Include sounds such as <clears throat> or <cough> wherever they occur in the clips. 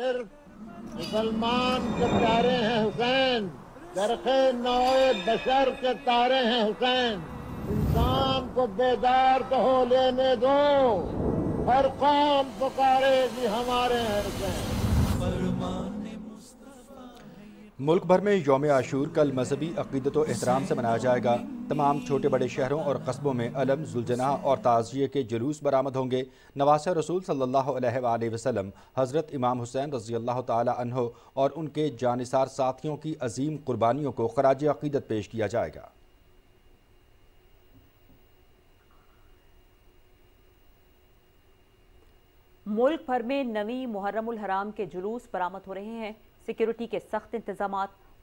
सिर्फ मुसलमान के प्यारे हैं हुसैन दरखे नौए बशर के तारे हैं हुसैन इंसान को बेदार कहो लेने दो हर पुकारे भी हमारे हैं हुसैन मुल्क भर में योम आशूर कल मजहबी अकीदत एहतराम से मनाया जाएगा तमाम छोटे बड़े शहरों और कस्बों में अलम जुलजना और ताज़िए के जुलूस बरामद होंगे नवास रसूल सल्ला वसलम हज़रत इमाम हुसैन रजी अल्लाह तहो और उनके जानसार साथियों की अजीम कुर्बानियों को खराज अकीदत पेश किया जाएगा मुल्क भर में नवी मुहर्रम हराम के जुलूस बरामद हो रहे हैं सिक्योरिटी के सख्त इंतजाम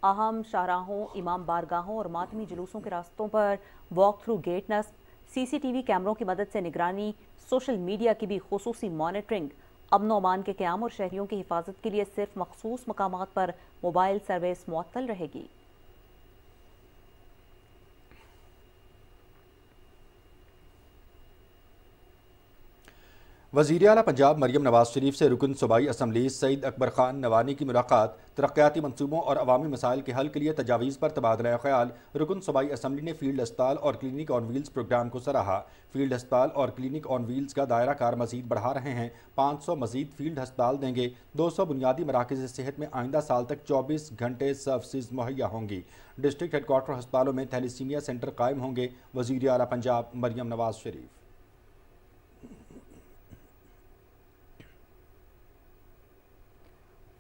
अहम शाहराहों इमाम बारगाहों और मातमी जुलूसों के रास्तों पर वॉक थ्रू गेट नस्ब सीसीटीवी कैमरों की मदद से निगरानी सोशल मीडिया की भी खसूस मॉनिटरिंग अमन अमान के क्याम और शहरीों की हिफाजत के लिए सिर्फ मखसूस मकाम पर मोबाइल सर्विस मअतल रहेगी वजीर अला पंजाब मरियम नवाज शरीफ से रुकन सूबाई असम्बली सईद अकबर खान नवानी की मुलाकात तरक्याती मनसूबों और अवामी मसाइल के हल के लिए तजावीज़ पर तबादला ख्याल रुकन सूबाई असम्बली ने फील्ड अस्पताल और क्लिनिक ऑन व्हील्स प्रोग्राम को सराहा फील्ड अस्पताल और क्लिनिक ऑन व्हील्स का दायरा कार मजीद बढ़ा रहे हैं पाँच सौ मजीद फील्ड अस्पताल देंगे दो सौ बुनियादी मराकज सेहत में आइंदा साल तक चौबीस घंटे सर्विसज मुहैया होंगी डिस्ट्रिक्ट हेडकोार्टर अस्पतालों में थैलीसीमिया सेंटर कायम होंगे वजीर अला पंजाब मरियम नवाज शरीफ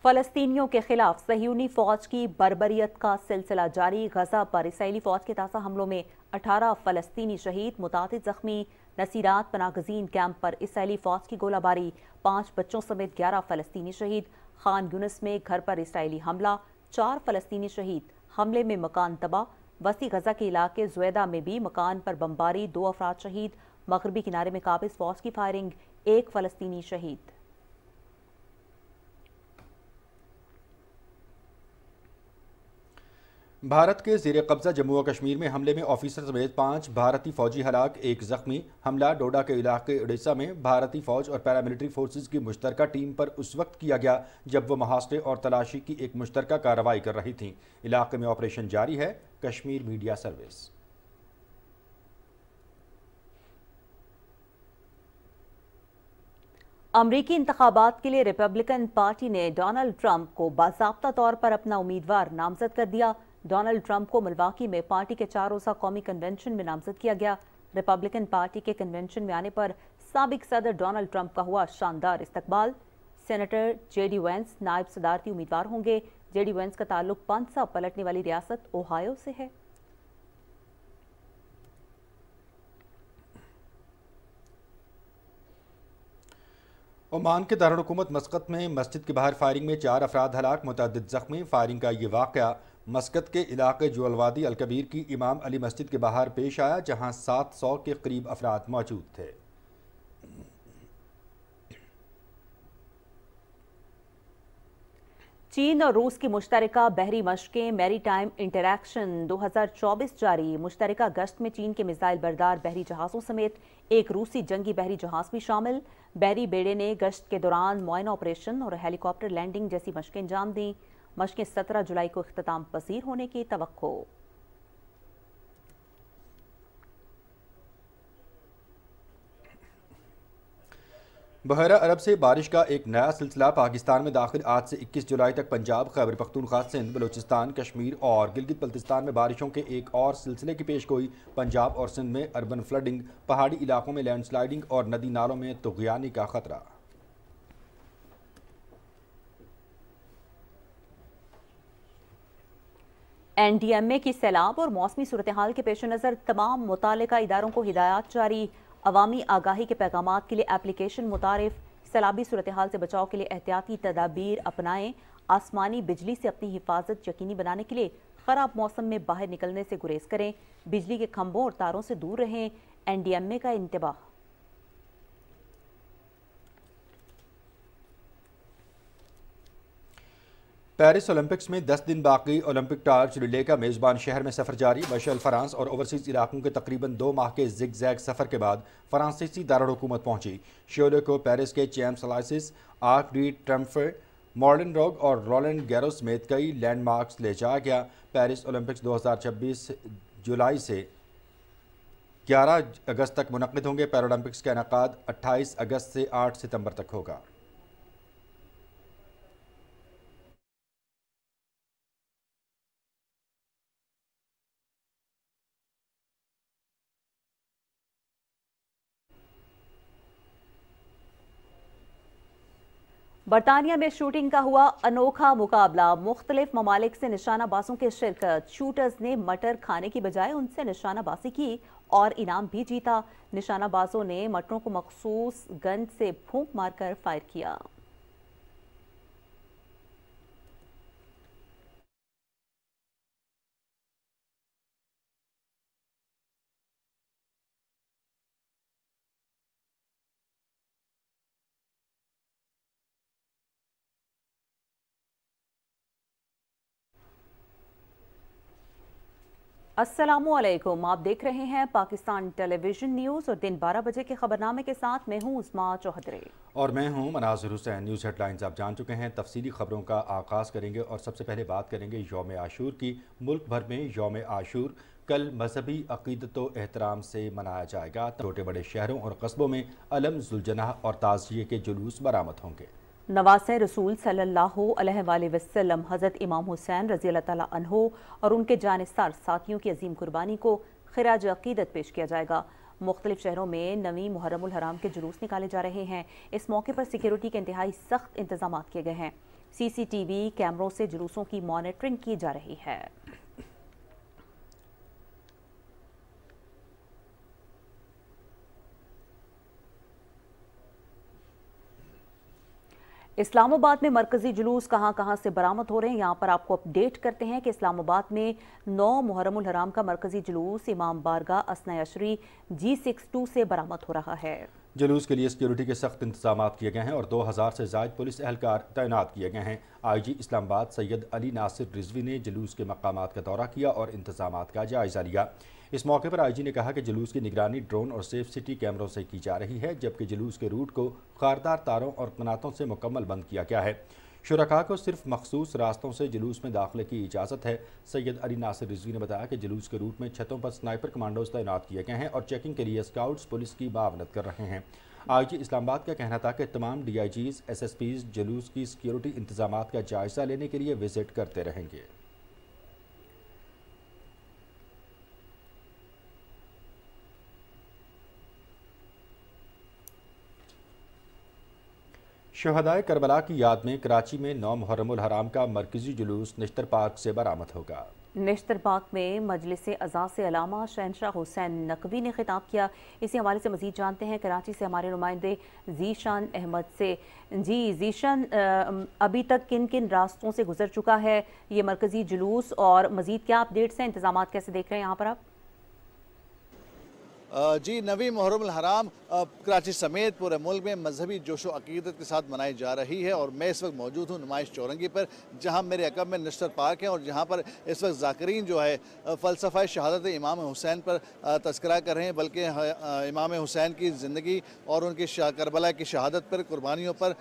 फलस्तीनियों के खिलाफ सहयूनी फौज की बर्बरियत का सिलसिला जारी गजा पर इसराइली फौज के ताज़ा हमलों में 18 फलस्तीनी शहीद मुताद जख्मी नसीरात पनागजीन कैंप पर इसराइली फौज की गोलाबारी पांच बच्चों समेत ग्यारह फलस्तीनी शहीद खान यूनस में घर पर इसराइली हमला चार फलस्तीनी शहीद हमले में मकान तबाह वसी गजा के इलाके जुएदा में भी मकान पर बमबारी दो अफराद शहीद मगरबी किनारे में काबिज फौज की फायरिंग एक फलस्तीनी शहीद भारत के जेर कब्जा जम्मू और कश्मीर में हमले में ऑफिसर समेत पांच भारतीय फौजी हलाक एक जख्मी हमला डोडा के इलाके उड़ीसा में भारतीय फौज और पैरामिलिट्री फोर्सेज की मुश्तरक टीम पर उस वक्त किया गया जब वो महास्टे और तलाशी की एक मुश्तरक कार्रवाई कर रही थी इलाके में ऑपरेशन जारी है कश्मीर मीडिया सर्विस अमरीकी इंतबात के लिए रिपब्लिकन पार्टी ने डोनाल्ड ट्रंप को बाबा तौर पर अपना उम्मीदवार नामजद कर दिया डोनाल्ड ट्रंप को मिलवाकी में पार्टी के चार रोजा कौमी कन्वेंशन में नामजद किया गया रिपब्लिकन पार्टी के कन्वेंशन में आने पर सबक सदर डोनाल्ड ट्रंप का हुआ शानदार इस्तकबाल सेनेटर जे डी वेंस नायब सदारती उम्मीदवार होंगे जे डी वेंस का ताल्लुक पांसा पलटने वाली रियासत ओहायो से है ओमान के दारकूमत मस्कत में मस्जिद के बाहर फायरिंग में चार अफराद हलाक मुतद जख्मी फायरिंग का ये वाक़ मस्कत के इलाके जुअलवादी अलकबीर की इमाम अली मस्जिद के बाहर पेश आया जहां 700 के करीब अफराद मौजूद थे चीन और रूस की मुश्तरका बहरी मशकें मेरी टाइम हजार 2024 जारी मुश्तरका गश्त में चीन के मिसाइल बरदार बहरी जहाज़ों समेत एक रूसी जंगी बहरी जहाज़ भी शामिल बहरी बेड़े ने गश्त के दौरान मुआयना ऑपरेशन और हेलीकॉप्टर लैंडिंग जैसी मशकें अंजाम दी मशकें सत्रह जुलाई को अख्ताम पसीर होने की तो बहरा अरब से बारिश का एक नया सिलसिला पाकिस्तान में दाखिल आज से 21 जुलाई तक पंजाब खैबर पख्तूनख्वा सिंध बलोचिस्तान कश्मीर और गिलगित बल्तिस्तान में बारिशों के एक और सिलसिले की पेश गोई पंजाब और सिंध में अर्बन फ्लडिंग पहाड़ी इलाकों में लैंडस्लाइडिंग और नदी नालों में तुगयानी का खतरा एन डी एम ए की सैलाब और मौसमी सूरत हाल के पेश नज़र तमाम मुतल इदारों को हिदायत जारी अवामी आगाही के पैगाम के लिए एप्लीकेशन मुतारफ़ सैलाबी सूरत हाल से बचाव के लिए एहतियाती तदाबीर अपनाएं आसमानी बिजली से अपनी हिफाजत यकीनी बनाने के लिए ख़राब मौसम में बाहर निकलने से गुरेज करें बिजली के खंभों और तारों से दूर रहें एन डी एम ए का इंतबाह पेरिस ओलंपिक्स में 10 दिन बाकी ओलंपिक टॉर्च रिले का मेज़बान शहर में सफ़र जारी मशल फ्रांस और ओवरसीज़ इलाकों के तकरीबन दो माह के जिग जैग सफ़र के बाद फ्रांसीसी दारकूमत पहुंची शोले को पेरिस के Champs Elysees Arc de Triomphe Moulin Rouge और रोलेंड गैरो समेत कई लैंडमार्क्स ले जाया गया पेरिस ओलंपिक्स दो जुलाई से 11 अगस्त तक मुनद होंगे पैरोलंपिक्स का इनका 28 अगस्त से 8 सितंबर तक होगा बरतानिया में शूटिंग का हुआ अनोखा मुकाबला मुख्तलिफ ममालिक से निशानाबाजों के शिरकत शूटर्स ने मटर खाने की बजाय उनसे निशानाबाजी की और इनाम भी जीता निशानाबाजों ने मटरों को मखसूस गन से फूंक मारकर फायर किया असलम आप देख रहे हैं पाकिस्तान टेलीविजन न्यूज़ और दिन 12 बजे के खबरनामे के साथ मैं हूं उस्मा चौधरी और मैं हूं मनाजर हुसैन न्यूज़ हेडलाइंस आप जान चुके हैं तफसीली खबरों का आगाज़ करेंगे और सबसे पहले बात करेंगे योम आशूर की मुल्क भर में योम आशूर कल मजहबी अकीदत व अहतराम से मनाया जाएगा छोटे बड़े शहरों और कस्बों में अलम जुलजनाह और ताजिए के जुलूस बरामद होंगे नवास रसूल सल्ला वसलम हज़रत इमाम हुसैन रज़ी अल्लाह तहो और उनके जानसार साथियों की अजीम कुर्बानी को खराज अकीदत पेश किया जाएगा मुख्तलिफ शहरों में नवी मुहरम हराम के जुलूस निकाले जा रहे हैं इस मौके पर सिक्योरिटी के इंतहाई सख्त इंतजाम किए गए हैं सी सी टी वी कैमरों से जुलूसों की मॉनिटरिंग की जा रही है इस्लामाबाद में मरकजी जुलूस कहां कहां से बरामद हो रहे हैं यहां पर आपको अपडेट करते हैं कि इस्लामाबाद में नौ मुहरम हराम का मरकजी जुलूस इमाम बारगा असना अशरी जी सिक्स टू से बरामद हो रहा है जुलूस के लिए सिक्योरिटी के सख्त इंतजाम किए गए हैं और दो हज़ार से जायद पुलिस एहलकार तैनात किए गए हैं आई जी इस्लामाबाद सैयद अली नासिर रिजवी ने जुलूस के मकाम का दौरा किया और इंतजाम का जायजा लिया इस मौके पर आईजी ने कहा कि जुलूस की निगरानी ड्रोन और सेफ सिटी कैमरों से की जा रही है जबकि जुलूस के रूट को खारदार तारों और कनातों से मुकम्मल बंद किया गया है शुरा को सिर्फ मखसूस रास्तों से जुलूस में दाखिले की इजाज़त है सैयद अली नासिर रिजवी ने बताया कि जुलूस के रूट में छतों पर स्नाइपर कमांडोज तैनात किए गए हैं और चेकिंग के लिए स्काउट्स पुलिस की मावनत कर रहे हैं आई जी इस्लामाबाद का कहना था कि तमाम D I Gs S S Ps जुलूस की सिक्योरिटी इंतजाम का जायजा लेने के लिए विजिट करते रहेंगे शहदाय करबला की याद में कराची में नौ मुहरम हराम का मरकजी जुलूस नश्तर पार्क से बरामद होगा निश्तर पार्क में मजलिस अजा से अलामा शहनशाह हुसैन नकवी ने खिताब किया इसी हवाले से मजीद जानते हैं कराची से हमारे नुमाइंदे जीशान अहमद से जी जीशान अभी तक किन किन रास्तों से गुजर चुका है ये मरकजी जुलूस और मजीद क्या अपडेट्स हैं इंतजाम कैसे देख रहे हैं यहाँ पर आप जी नवी मुहरम हराम कराची समेत पूरे मुल्क में मजहबी जोशो अकीदत के साथ मनाई जा रही है और मैं इस वक्त मौजूद हूँ नुमाइश चौरंगी पर जहाँ मेरे अकब में नस्तर पार्क है और जहाँ पर इस वक्त जाकरीन जो है फ़लसफ़ा शहादत इमाम हुसैन पर तस्करा कर रहे हैं बल्कि इमाम हुसैन की ज़िंदगी और उनकी करबला की शहादत पर कुर्बानियों पर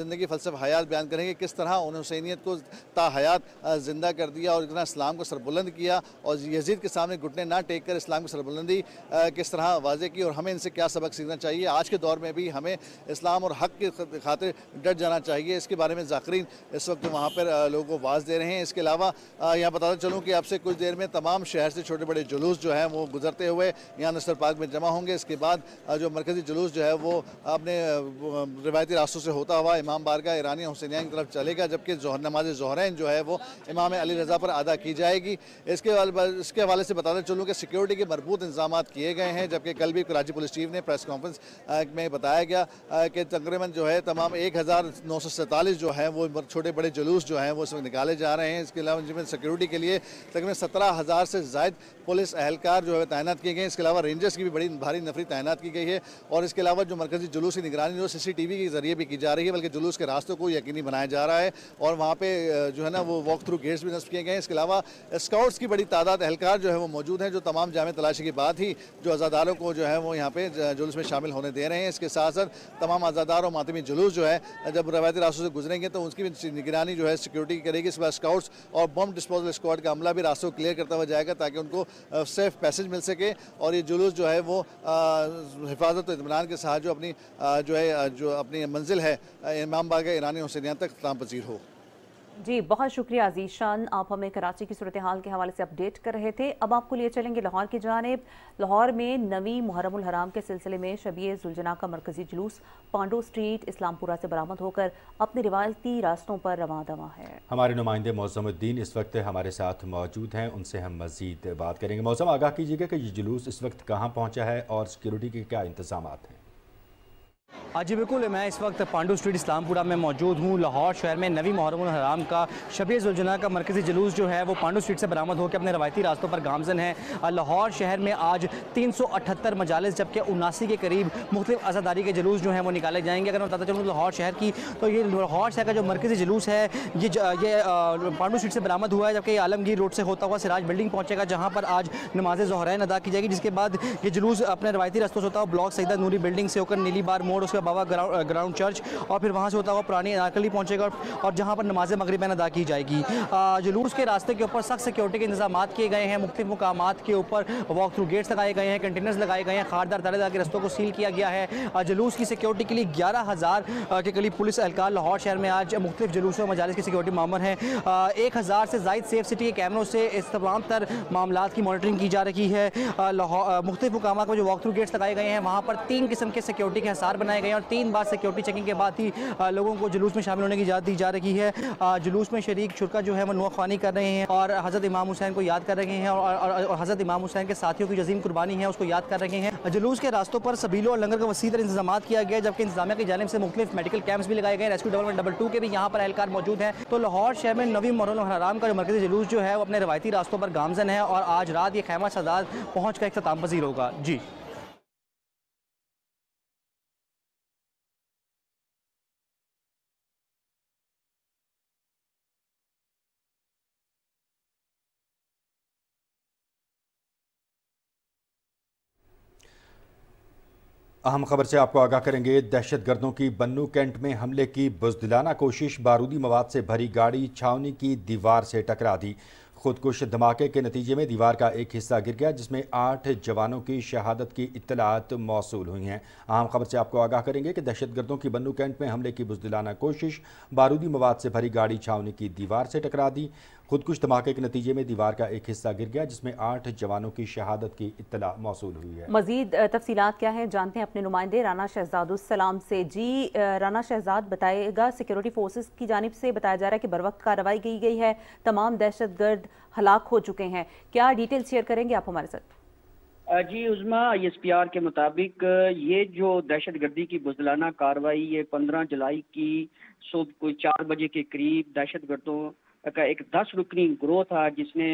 ज़िंदगी फ़लसफ़ हयात बयान करेंगे किस तरह उन हुसैनीत को हयात ज़िंदा कर दिया और इतना इस्लाम को सरबुलंद किया और यजीद के सामने घुटने ना टेक कर इस्लाम की सरबुलंदी के किस तरह वाजे की और हमें इनसे क्या सबक सीखना चाहिए आज के दौर में भी हमें इस्लाम और हक के खातिर डट जाना चाहिए इसके बारे में जाकरीन इस वक्त वहाँ पर लोगों को वाज दे रहे हैं इसके अलावा यहाँ बताता चलूँ कि आपसे कुछ देर में तमाम शहर से छोटे बड़े जुलूस जो हैं वो गुजरते हुए यहाँ नस्तर पार्क में जमा होंगे इसके बाद जो मरकज़ी जुलूस जो है वो अपने रिवायती रास्तों से होता हुआ इमाम बारगा ईरानी हुसैनिया की तरफ चलेगा जबकि जोहर नमाज जहरैन जो है वो इमाम अली रजा पर अदा की जाएगी इसके इसके हवाले से बताते चलूँ कि सिक्योरिटी के मरबूत इंजाम किए गए हैं हैं जबकि कल भी कराची पुलिस चीफ ने प्रेस कॉन्फ्रेंस में बताया गया कि तकरीबन जो है तमाम एक जो है वो छोटे बड़े जुलूस जो हैं वो इसमें निकाले जा रहे हैं इसके अलावा जिनमें सिक्योरिटी के लिए तकरीबन सत्रह हज़ार से ज्यादा पुलिस अहलकार जो है तैनात किए गए हैं इसके अलावा रेंजर्स की भी बड़ी भारी नफरी तैनात की गई है और इसके अलावा जो मरकजी जुलूस की निगरानी जो सी के ज़रिए भी की जा रही है बल्कि जुलूस के रास्तों को यकीनी बनाया जा रहा है और वहाँ पर जो है ना वो वॉक थ्रू गेट्स भी नष्ट किए गए हैं इसके अलावा स्काउट्स की बड़ी तादाद अहलकार जो है वो मौजूद हैं जो तमाम जाम तलाशी के बाद ही जो आज़ादारों को जो है वो यहाँ पे जुलूस में शामिल होने दे रहे हैं इसके साथ साथ तमाम आज़ादार और मातमी जुलूस जो है जब रवायती रास्तों से गुजरेंगे तो उसकी भी निगरानी जो है सिक्योरिटी करेगी इस बार स्काउट्स और बम डिस्पोजल स्क्वाड का अमला भी रास्तों क्लियर करता हुआ जाएगा ताकि उनको सेफ पैसेज मिल सके और ये जुलूस जो है वो हिफाजत इतमान के साथ जो अपनी जो है जो अपनी मंजिल है इमाम बाग ईरानी हुसैनिया तक तमाम पजीर हो जी बहुत शुक्रिया शान आप हमें कराची की सूरत हाल के हवाले से अपडेट कर रहे थे अब आपको लिए चलेंगे लाहौर की जानब लाहौर में नवी मुहरम हराम के सिलसिले में शबी जुलजना का मरकजी जुलूस पांडो स्ट्रीट इस्लामपुरा से बरामद होकर अपने रिवायती रास्तों पर रवा दवा है हमारे नुमाइंदे मौसमुद्दीन इस वक्त हमारे साथ मौजूद हैं उनसे हम मजीद बात करेंगे मौसम आगाह कीजिएगा कि ये जुलूस इस वक्त कहाँ पहुँचा है और सिक्योरिटी के क्या इंतजाम हैं आज जी बिल्कुल मैं इस वक्त पांडू स्ट्रीट इस्लामपुरा में मौजूद हूँ लाहौर शहर में नवी मुहरम हराम का शबीर जुलजना का मरकज़ी जुलूस जो है वो पांडू स्ट्रीट से बरामद होकर अपने रवायती रास्तों पर गामजन है लाहौर शहर में आज 378 मजालस जबकि उनासी के करीब मुख्त आज़ादारी के जुलूस जो हैं वो निकाले जाएंगे अगर मैं बताता चलूँ लाहौर शहर की तो ये लाहौर शहर का जो मरकज़ी जुलूस है ये ये पांडू स्ट्रीट से बरामद हुआ है जबकि आलमगीर रोड से होता हुआ सिराज बिल्डिंग पहुँचेगा जहाँ पर आज नमाज जहरैन अदा की जाएगी जिसके बाद ये जुलूस अपने रवायती रास्तों से होता है ब्लॉक सईदा नूरी बिल्डिंग से होकर नीली बार मोड़ उसके बाद बाबा ग्राउंड चर्च और फिर वहाँ से होता हुआ पुरानी अनारकली पहुँचेगा और जहाँ पर नमाज मगरबन अदा की जाएगी जुलूस के रास्ते के ऊपर सख्त सिक्योरिटी के इंतजाम किए गए हैं मुख्तु मकाम के ऊपर वॉक थ्रू गेट्स लगाए गए हैं कंटेनर्स लगाए गए हैं खारदार दारेदार के रस्तों को सील किया गया है जुलूस की सिक्योरिटी के लिए ग्यारह हज़ार के करीब पुलिस एहलकार लाहौर शहर में आज मुख्त जुलूस और मजालस की सिक्योरिटी मामर हैं एक हज़ार से जायद सेफ सिटी के कैमरों से इस तमाम तर मामला की मॉनिटरिंग की जा रही है मुख्तु मकाम पर जो वॉक थ्रू गेट्स लगाए गए हैं वहाँ पर तीन किस्म के सिक्योरिटी के हसार बनाए गए हैं और तीन बार सिक्योरिटी चेकिंग के बाद ही लोगों को जुलूस में शामिल होने की इजाज़त दी जा रही है जुलूस में शरीक शुरा जो है वो नुआखानी कर रहे हैं और हज़रत इमाम हुसैन को याद कर रहे हैं और, हज़रत इमाम हुसैन के साथियों की जजीम कुर्बानी है उसको याद कर रहे हैं जुलूस के रास्तों पर सबीलों और लंगर का वसी तरह इंतजाम किया गया जबकि इंतजामिया की जानब से मुख्तफ मेडिकल कैंप्स भी लगाए गए रेस्क्यू डबल डबल टू के भी यहाँ पर एहलकार मौजूद हैं तो लाहौर शहर में नवी मरल हराम का जो मरकजी जुलूस जो है वो अपने रवायती रास्तों पर गामजन है और आज रात ये खैमा सजाद पहुँच का अख्ताम पजीर होगा जी अहम खबर से आपको आगाह करेंगे दहशत गर्दों की बन्नू कैंट में हमले की बुजदिलाना कोशिश बारूदी मवाद से भरी गाड़ी छावनी की दीवार से टकरा दी खुदकुश धमाके के नतीजे में दीवार का एक हिस्सा गिर गया जिसमें आठ जवानों की शहादत की इतलात मौसू हुई हैं अहम खबर से आपको आगाह करेंगे कि दहशतगर्दों की बन्नू कैंट में हमले की बुजदिलाना कोशिश बारूदी मवाद से भरी गाड़ी छावनी की दीवार से टकरा दी खुदकुश धमाके के नतीजे में दीवार का एक हिस्सा गिर गया जिसमें आठ जवानों की शहादत की इतला मौसू हुई है मजीद तफसीत क्या है जानते हैं अपने नुमाइंदे राना शहजादलाम से जी राना शहजाद बताएगा सिक्योरिटी फोर्सेज की जानब से बताया जा रहा है कि बर वक्त कार्रवाई की गई है तमाम दहशत गर्द हलाक हो चुके हैं क्या डिटेल शेयर करेंगे आप हमारे साथ जी Uzma I S P R के मुताबिक ये जो दहशत गर्दी की बुजलाना कार्रवाई ये पंद्रह जुलाई की सुबह कोई चार बजे के करीब दहशत गर्दों का एक दस रुकनी ग्रोह था जिसने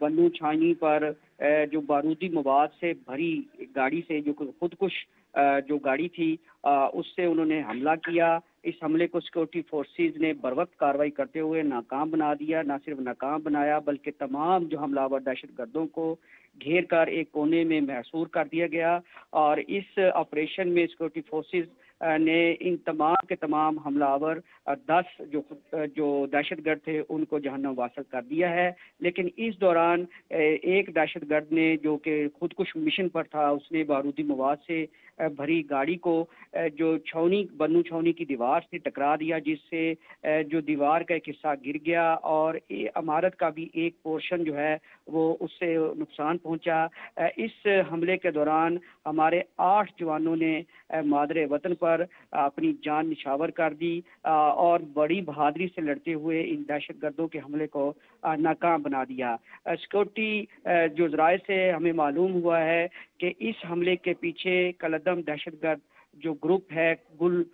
बंदू छानी पर जो बारूदी मवाद से भरी गाड़ी से जो खुदकुश जो गाड़ी थी उससे उन्होंने हमला किया इस हमले को सिक्योरिटी फोर्सेस ने बर कार्रवाई करते हुए नाकाम बना दिया ना सिर्फ नाकाम बनाया बल्कि तमाम जो हमलावर दहशत गर्दों को घेर कर एक कोने में महसूर कर दिया गया और इस ऑपरेशन में सिक्योरिटी फोर्सेस ने इन तमाम के तमाम हमलावर दस जो जो दहशत गर्द थे उनको जहां वासल कर दिया है लेकिन इस दौरान एक दहशत गर्द ने जो कि खुदकुश मिशन पर था उसने बारूदी मवाद से भरी गाड़ी को जो छौनी बन्नू छौनी की दीवार से टकरा दिया जिससे जो दीवार का एक हिस्सा गिर गया और इमारत का भी एक पोर्शन जो है वो उससे नुकसान पहुंचा इस हमले के दौरान हमारे आठ जवानों ने मादरे वतन पर अपनी जान निछावर कर दी और बड़ी बहादरी से लड़ते हुए इन दहशत गर्दों के हमले को नाकाम बना दिया सिक्योरिटी जो जराये से हमें मालूम हुआ है कि इस हमले के पीछे कल मुकदम दहशतगर्द जो ग्रुप है गुल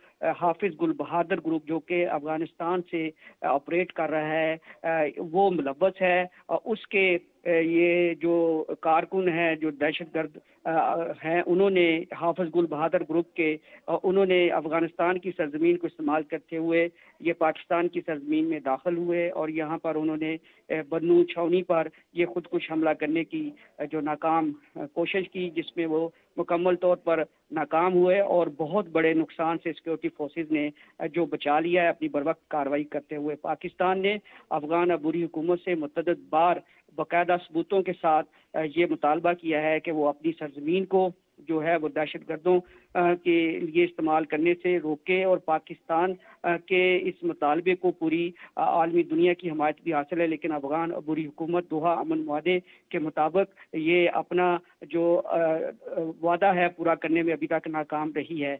हाफिज गुल बहादुर ग्रुप जो कि अफगानिस्तान से ऑपरेट कर रहा है वो मुलवस है और उसके ये कारकुन हैं जो दहशत गर्द हैं उन्होंने हाफज गुल बहादुर ग्रुप के उन्होंने अफ़गानिस्तान की सरजमीन को इस्तेमाल करते हुए ये पाकिस्तान की सरजमीन में दाखिल हुए और यहाँ पर उन्होंने बनू छावनी पर यह खुदकुश हमला करने की जो नाकाम कोशिश की जिसमें वो मुकम्मल तौर पर नाकाम हुए और बहुत बड़े नुकसान से सिक्योरिटी फोर्सेज ने जो बचा लिया है अपनी बर वक्त कार्रवाई करते हुए पाकिस्तान ने अफगान अबूरी हुकूमत से मतदद बार बाकायदा सबूतों के साथ ये मुतालबा किया है कि वो अपनी सरजमीन को जो है वो दहशत गर्दों के लिए इस्तेमाल करने से रोके और पाकिस्तान के इस मुतालबे को पूरी आलमी दुनिया की हमायत भी हासिल है लेकिन अफगान और बुरी हुकूमत दोहा अमन वादे के मुताबिक ये अपना जो वादा है पूरा करने में अभी तक नाकाम रही है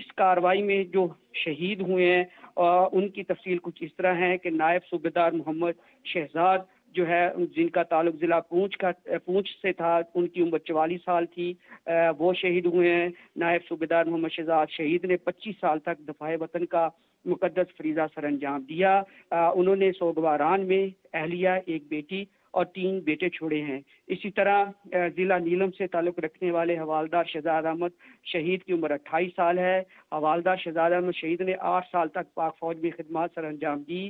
इस कार्रवाई में जो शहीद हुए हैं उनकी तफसील कुछ इस तरह है कि नायब सूबेदार मोहम्मद शहजाद जो है जिनका ताल्लुक ज़िला पूंछ का पूंछ से था उनकी उम्र चवालीस साल थी वो शहीद हुए हैं नायब सूबेदार मोहम्मद शहजाद शहीद ने पच्चीस साल तक दफाए वतन का मुकदस फरीजा सर अंजाम दिया उन्होंने सोगवारान में अहलिया एक बेटी और तीन बेटे छोड़े हैं इसी तरह जिला नीलम से ताल्लुक़ रखने वाले हवालदार शहजाद अहमद शहीद की उम्र अट्ठाईस साल है हवालदार शहजाद अहमद शहीद ने आठ साल तक पाक फौज में खदमात सर अंजाम दी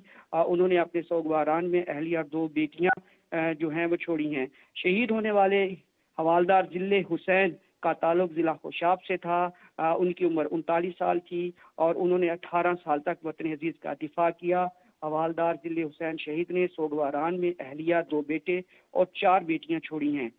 उन्होंने अपने सोगवारान में अहलिया दो बेटियाँ जो हैं वो छोड़ी हैं शहीद होने वाले हवालदार जिले हुसैन का ताल्लुक ज़िला होशाब से था आ, उनकी उम्र उनतालीस साल थी और उन्होंने 18 साल तक वतन अजीज़ का दिफा किया हवालदार दिल्ली हुसैन शहीद ने सोडवारान में अहलिया दो बेटे और चार बेटियां छोड़ी हैं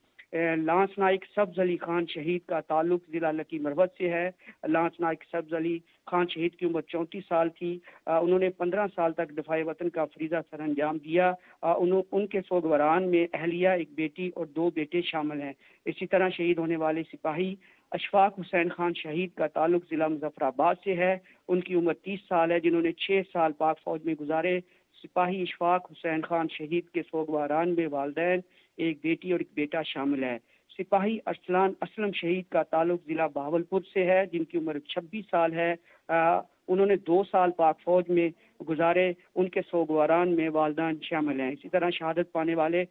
लांस नाइक सब्ज अली खान शहीद का ताल्लुक ज़िला लकी मरवत से है लांस नाइक सब्ज अली खान शहीद की उम्र चौंतीस साल थी आ, उन्होंने पंद्रह साल तक दफाई वतन का फरीजा सर अंजाम दिया उनके सोगवरान में अहलिया एक बेटी और दो बेटे शामिल हैं इसी तरह शहीद होने वाले सिपाही अशफाक हुसैन खान शहीद का ताल्लुक ज़िला मुजफ्फराबाद से है उनकी उम्र तीस साल है जिन्होंने छह साल पाक फौज में गुजारे सिपाही अशफाक हुसैन खान शहीद के सोगवारान में वालदेन एक बेटी और एक बेटा शामिल है सिपाही अरसलान असलम शहीद का ताल्लुक ज़िला बहावलपुर से है जिनकी उम्र छब्बीस साल है आ, उन्होंने दो साल पाक फौज में गुजारे उनके सोगवारान में वालदान शामिल हैं इसी तरह शहादत पाने वाले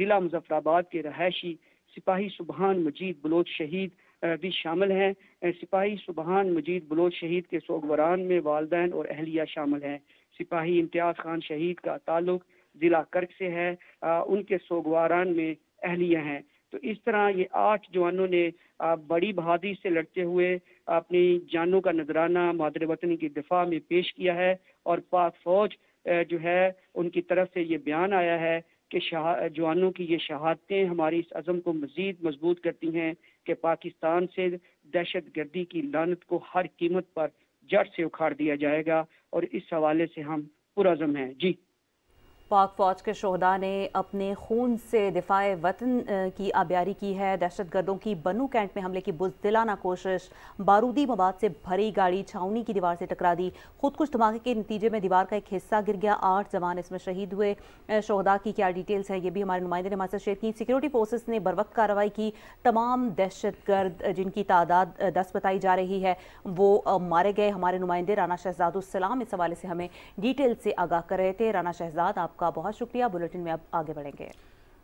ज़िला मुजफ्फराबाद के रहायशी सिपाही सुबहान मजीद बलोच शहीद भी शामिल हैं सिपाही सुबहान मजीद बलोच शहीद के सोगवरान में वालदे और अहलिया शामिल हैं सिपाही इम्तियाज़ खान शहीद का ताल्लुक ज़िला कर्क से है आ, उनके सोगवरान में अहलिया हैं तो इस तरह ये आठ जवानों ने बड़ी बहादुरी से लड़ते हुए अपनी जानों का नजराना मादर वतन की दिफा में पेश किया है और पाक फौज जो है उनकी तरफ से ये बयान आया है कि जवानों की ये शहादतें हमारी इस अज़म को मज़ीद मजबूत करती हैं कि पाकिस्तान से दहशत गर्दी की लानत को हर कीमत पर जड़ से उखाड़ दिया जाएगा और इस हवाले से हम पुरज़म हैं जी पाक फ़ौज के शहदा ने अपने खून से दिफाए वतन की आबियारी की है दहशत गर्दों की बनू कैंट में हमले की बुजदिलाना कोशिश बारूदी मवाद से भरी गाड़ी छावनी की दीवार से टकरा दी खुदकुश धमाके के नतीजे में दीवार का एक हिस्सा गिर गया आठ जवान इसमें शहीद हुए शहदा की क्या डिटेल्स हैं ये भी हमारे नुमाइंदे ने हमारे शेयर की सिक्योरिटी फोर्सेज ने बर वक्त कार्रवाई की तमाम दहशत गर्द जिनकी तादाद दस बताई जा रही है वो मारे गए हमारे नुमाइंदे राना शहजाद सलाम इस हवाले से हमें डिटेल से आगाह कर रहे थे राना शहजाद आप आपका बहुत शुक्रिया बुलेटिन में अब आगे बढ़ेंगे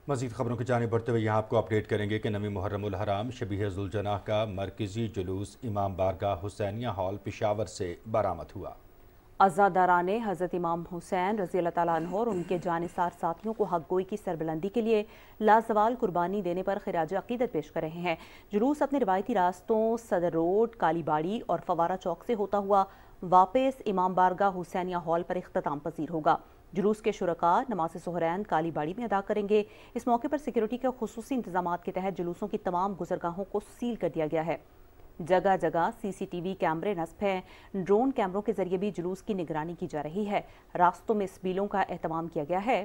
मजीद खबरों की जानब बढ़ते हुए यहाँ आपको अपडेट करेंगे कि नवी मुहर्रम हराम शबीह का मरकज़ी जुलूस इमाम बारगाह हुसैनिया हॉल पिशावर से बरामद हुआ आज़ादारा ने हज़रत इमाम हुसैन रजी अल्लाह और उनके जानसार साथियों को हकगोई की सरबुलंदी के लिए लाजवाल कुर्बानी देने पर खराज अकीदत पेश कर रहे हैं जुलूस अपने रवायती रास्तों सदर रोड कालीबाड़ी और फवारा चौक से होता हुआ वापस इमाम बारगा हुसैनिया हॉल पर अख्ताम पजीर होगा जुलूस के शुरा नमाज सहरैन कालीबाड़ी में अदा करेंगे इस मौके पर सिक्योरिटी के खसूस इंतजाम के तहत जुलूसों की तमाम गुजरगाहों को सील कर दिया गया है जगह जगह सीसीटीवी कैमरे नस्ब हैं ड्रोन कैमरों के जरिए भी जुलूस की निगरानी की जा रही है रास्तों में स्पीलों का अहतमाम किया गया है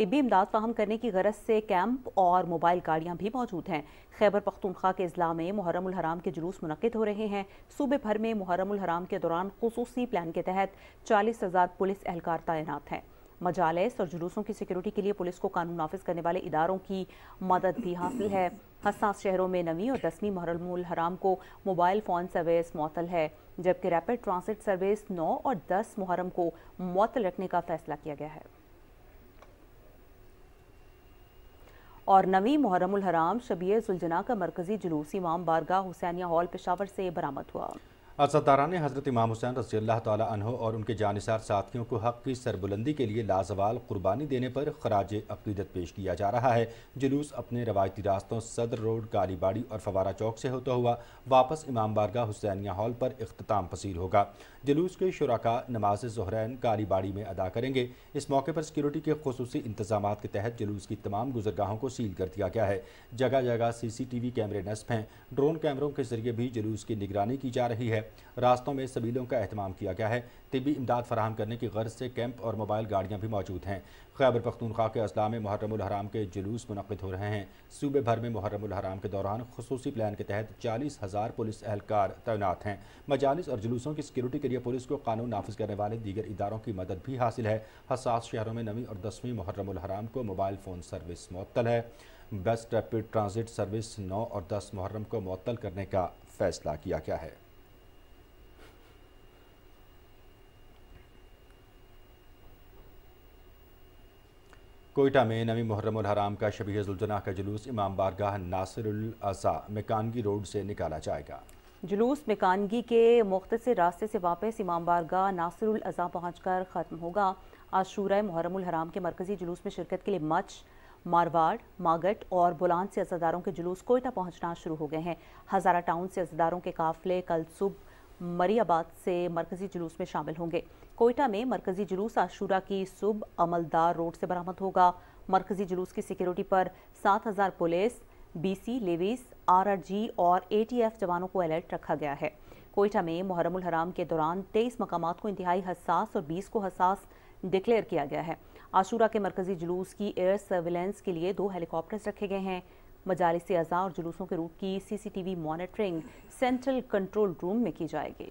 तिबी इमदाद फाहम करने की गरज से कैंप और मोबाइल गाड़ियाँ भी मौजूद हैं खैबर पख्तूनख्वा के अजला में मुहरम हराम के जुलूस मनद हो रहे हैं सूबे भर में मुहरम हराम के दौरान खसूसी प्लान के तहत चालीस हज़ार पुलिस एहलकार तैनात हैं मजालस और जुलूसों की सिक्योरिटी के लिए पुलिस को कानून नाफिज करने वाले इदारों की मदद भी हासिल है हसास शहरों में नवी और दसवीं मुहरम हराम को मोबाइल फ़ोन सर्विस मअतल है जबकि रैपिड ट्रांसिट सर्विस नौ और दस मुहरम को मअतल रखने का फैसला किया गया है और नवी मुहरम हराम शबीर सुलझना का मरकजी जुलूस इमाम बारगाह हुसैनिया हॉल पेशावर से बरामद हुआ असादारान ने हज़रत इमाम हुसैन रसी अल्लाह तहों और उनके जानसार साथियों को हक़ की सरबुलंदी के लिए लाजवाल कुर्बानी देने पर खराज अकीदत पेश किया जा रहा है जुलूस अपने रवायती रास्तों सदर रोड कालीबाड़ी और फवारा चौक से होता हुआ वापस इमाम बारगा हुसैनिया हॉल पर अख्ताम पसीर होगा जुलूस के शुरा नमाज जहरैन कालीबाड़ी में अदा करेंगे इस मौके पर सिक्योरिटी के खसूस इंतजाम के तहत जुलूस की तमाम गुजरगाहों को सील कर दिया गया है जगह जगह सी सी टी वी कैमरे नस्ब हैं ड्रोन कैमरों के जरिए भी जुलूस की निगरानी की जा रही है रास्तों में सबीलों का अहतमाम किया गया है तबी इमदाद फराम करने की गर्ज से कैंप और मोबाइल गाड़ियाँ भी मौजूद हैं खैबर पख्तूनख्वा के अजला में मुहर्रम के जुलूस मनद हो रहे हैं सूबे भर में मुहरमराम के दौरान खसूस प्लान के तहत चालीस हज़ार पुलिस एहलकार तैनात हैं मजालस और जुलूसों की सिक्योरिटी के लिए पुलिस को कानून नाफज करने वाले दीगर इदारों की मदद भी हासिल है हसास शहरों में नवी और दसवीं मुहरमराम को मोबाइल फ़ोन सर्विस मअतल है बेस्ट रैपिड ट्रांजिट सर्विस नौ और दस मुहर्रम को मअतल करने का फैसला किया गया है कोयटा में नवी मुहर्रम हराम का शबी जुलजना का जुलूस इमाम बारगाह नासिरसा मेकानगी रोड से निकाला जाएगा जुलूस मेकानगी के मुख्तर रास्ते से वापस इमाम बारगाह नासिरसा पहुँच कर ख़त्म होगा आज शूर मुहर्रम हराम के मरकजी जुलूस में शिरकत के लिए मच मारवाड़ मागट और बुलान से अजादारों के जुलूस कोयटा पहुँचना शुरू हो गए हैं हज़ारा टाउन से अजादारों के काफिले कल सुबह मरियाबाद से मरकजी जुलूस में शामिल होंगे कोयटा में मरकजी जुलूस आशूरा की सुबह अमलदार रोड से बरामद होगा मरकजी जुलूस की सिक्योरिटी पर सात हज़ार पुलिस बीसी लेविस आरआरजी और एटीएफ जवानों को अलर्ट रखा गया है कोयटा में मुहरमुल हराम के दौरान तेईस मकाम को इंतहाई हसास और बीस को हसास डिक्लेयर किया गया है आशूरा के मरकजी जुलूस की एयर सर्विलेंस के लिए दो हेलीकॉप्टर्स रखे गए हैं मजालिस अज़ा और जुलूसों के रूट की CCTV monitoring central control room में की जाएगी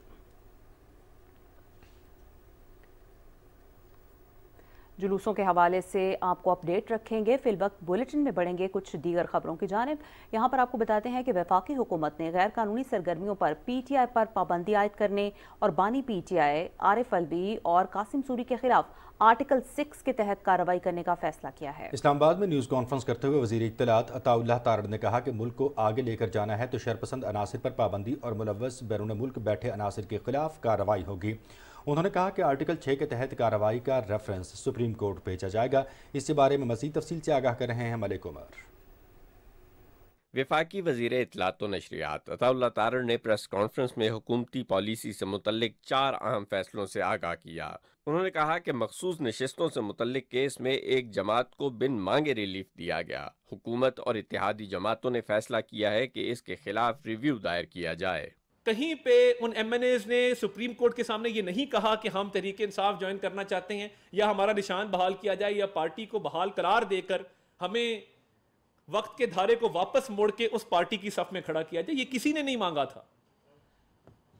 जुलूसों के हवाले से आपको अपडेट रखेंगे फिल वक्त बुलेटिन में बढ़ेंगे कुछ दीगर खबरों की जानब यहाँ पर आपको बताते हैं कि वफाकी हुकूमत ने गैर कानूनी सरगर्मियों पर पी टी आई पर पाबंदी आयद करने और बानी P T I Arif Alvi अलबी और कासिम सूरी के खिलाफ आर्टिकल सिक्स के तहत कार्रवाई करने का फैसला किया है इस्लामाबाद में न्यूज़ कॉन्फ्रेंस करते हुए वजी इतलात अताउल्ला तारड़ ने कहा कि मुल्क को आगे लेकर जाना है तो शरपसंद अनासर पर पाबंदी और मुलवस बैरून मुल्क बैठे अनासर के खिलाफ कार्रवाई होगी उन्होंने कहा कि आर्टिकल छः के तहत कार्रवाई का रेफरेंस सुप्रीम कोर्ट भेजा जाएगा इसके बारे में मजीद तफसील से आगाह कर रहे हैं मलिक उमर वफाकी वजीर इतलात नशरियात अताउल्ला तारण ने प्रेस कॉन्फ्रेंस में हुकूमती पॉलिसी से मुतलिक चार अहम फैसलों से आगाह किया उन्होंने कहा कि मखसूस नशस्तों से मुतलिक केस में एक जमात को बिन मांगे रिलीफ दिया गया हुकूमत और इतिहादी जमातों ने फैसला किया है कि इसके खिलाफ रिव्यू दायर किया जाए कहीं पे उन एम ने सुप्रीम कोर्ट के सामने ये नहीं कहा कि हम तरीके इंसाफ ज्वाइन करना चाहते हैं या हमारा निशान बहाल किया जाए या पार्टी को बहाल करार देकर हमें वक्त के धारे को वापस मोड़ के उस पार्टी की सफ में खड़ा किया जाए ये किसी ने नहीं मांगा था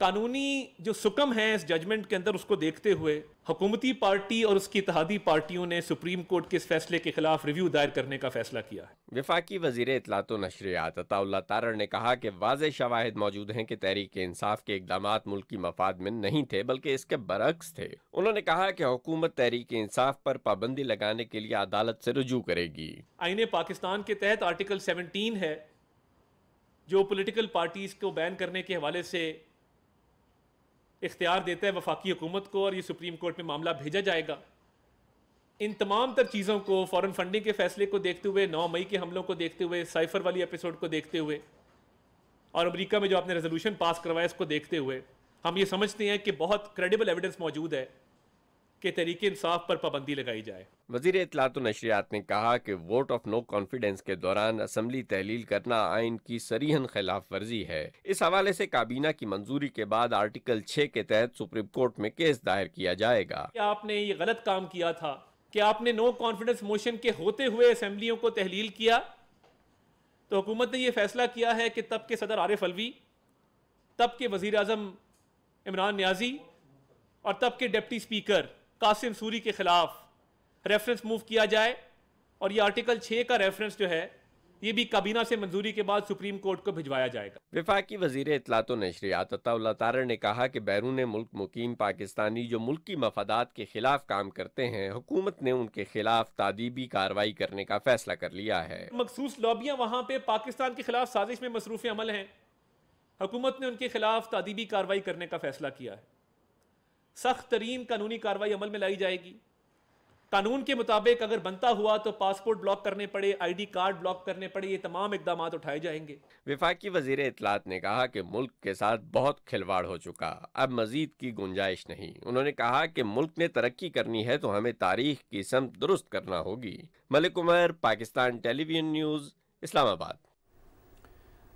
कानूनी जो सुकम है इस जजमेंट के अंदर उसको देखते हुए हुकूमती पार्टी और उसकी इतिहादी पार्टियों ने सुप्रीम कोर्ट के इस फैसले के खिलाफ रिव्यू दायर करने का फैसला किया है विफाकी वजीर इतलात नशरियात अताउल्ला तारण ने कहा कि वाज शवाहद मौजूद हैं कि तहरीक इंसाफ के इकदाम मुल्क की मफाद में नहीं थे बल्कि इसके बरक्स थे उन्होंने कहा कि हुकूमत तहरीक इंसाफ पर पाबंदी लगाने के लिए अदालत से रजू करेगी आईने पाकिस्तान के तहत आर्टिकल सेवनटीन है जो पोलिटिकल पार्टीज को बैन करने के हवाले से इख्तियार देता है वफाकी हुकूमत को और ये सुप्रीम कोर्ट में मामला भेजा जाएगा इन तमाम तर चीज़ों को फ़ॉरन फंडिंग के फैसले को देखते हुए नौ मई के हमलों को देखते हुए साइफर वाली एपिसोड को देखते हुए और अमेरिका में जो आपने रेजोल्यूशन पास करवाया इसको देखते हुए हम ये समझते हैं कि बहुत क्रेडिबल एविडेंस मौजूद है के तरीके इंसाफ पर पाबंदी लगाई जाए वजीर इतलात नशरियात ने कहा कि वोट ऑफ नो कॉन्फिडेंस के दौरान असम्बली तहलील करना आइन की सरीहन खिलाफ वर्जी है इस हवाले से काबीना की मंजूरी के बाद आर्टिकल छह के तहत सुप्रीम कोर्ट में केस दायर किया जाएगा आपने ये गलत काम किया था कि आपने नो कॉन्फिडेंस मोशन के होते हुए असम्बलियों को तहलील किया तो हुकूमत ने यह फैसला किया है कि तब के सदर आरिफ अलवी तब के वजीर इमरान न्याजी और तब के डिप्टी स्पीकर कासिम सूरी के खिलाफ रेफरेंस मूव किया जाए और ये आर्टिकल छः का रेफरेंस जो है ये भी काबीना से मंजूरी के बाद सुप्रीम कोर्ट को भिजवाया जाएगा विफाकी वजीर इतलात नशरियात तारण ने कहा कि बैरून मुल्क मुकीम पाकिस्तानी जो मुल्क की मफादात के खिलाफ काम करते हैं हुकूमत ने उनके खिलाफ तादीबी कार्रवाई करने का फैसला कर लिया है मखसूस लॉबियाँ वहाँ पे पाकिस्तान के खिलाफ साजिश में मसरूफ अमल हैं हुकूमत ने उनके खिलाफ तादीबी कार्रवाई करने का फैसला किया है सख्त तरीन कानूनी कार्रवाई अमल में लाई जाएगी कानून के मुताबिक अगर बनता हुआ तो पासपोर्ट ब्लॉक करने पड़े आईडी कार्ड ब्लॉक करने पड़े ये तमाम इकदाम उठाए जाएंगे विफाकी वजीर इतलात ने कहा कि मुल्क के साथ बहुत खिलवाड़ हो चुका अब मजीद की गुंजाइश नहीं उन्होंने कहा कि मुल्क ने तरक्की करनी है तो हमें तारीख की समत दुरुस्त करना होगी मलिक उमर पाकिस्तान टेलीविजन न्यूज इस्लामाबाद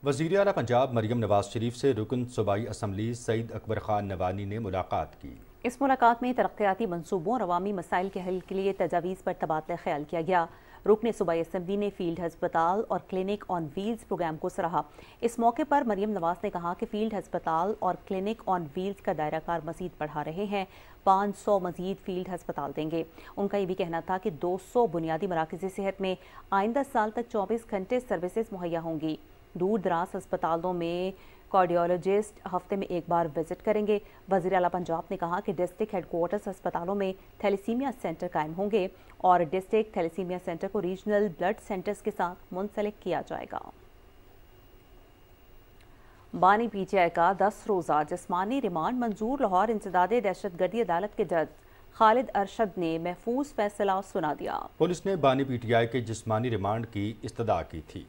वजीर अला पंजाब मरियम नवाज शरीफ से रुकन सूबाई असम्बली सईद अकबर खान नवानी ने मुलाकात की इस मुलाकात में तरक्याती मनसूबों और अवामी मसाइल के हल के लिए तजावीज़ पर तबादला ख्याल किया गया रुकन सूबाई असम्बली ने फील्ड हस्पताल और क्लिनिक ऑन व्हील्स प्रोग्राम को सराहा इस मौके पर मरियम नवाज ने कहा कि फील्ड हस्पताल और क्लिनिक ऑन व्हील्स का दायरा कार मजीद बढ़ा रहे हैं पाँच सौ मजीद फील्ड हस्पताल देंगे उनका ये भी कहना था कि दो सौ बुनियादी मराकजी सेहत में आइंदा साल तक चौबीस घंटे सर्विसेज मुहैया होंगी दूर दराज अस्पतालों में कार्डियोलॉजिस्ट हफ्ते में एक बार विजिट करेंगे वजीर अला पंजाब ने कहा कि डिस्ट्रिक्ट हेडकोार्टर्स अस्पतालों में थैलीसीमिया सेंटर कायम होंगे और डिस्ट्रिक्ट थैलीसीमिया सेंटर को रीजनल ब्लड सेंटर्स के साथ मुंसलिक किया जाएगा बानी पीटीआई का दस रोज़ा जिसमानी रिमांड मंजूर लाहौर इंसदाद दहशत गर्दी अदालत के जज खालिद अरशद ने महफूज फैसला सुना दिया पुलिस ने बानी पीटीआई के जिसमानी रिमांड की इस्तः की थी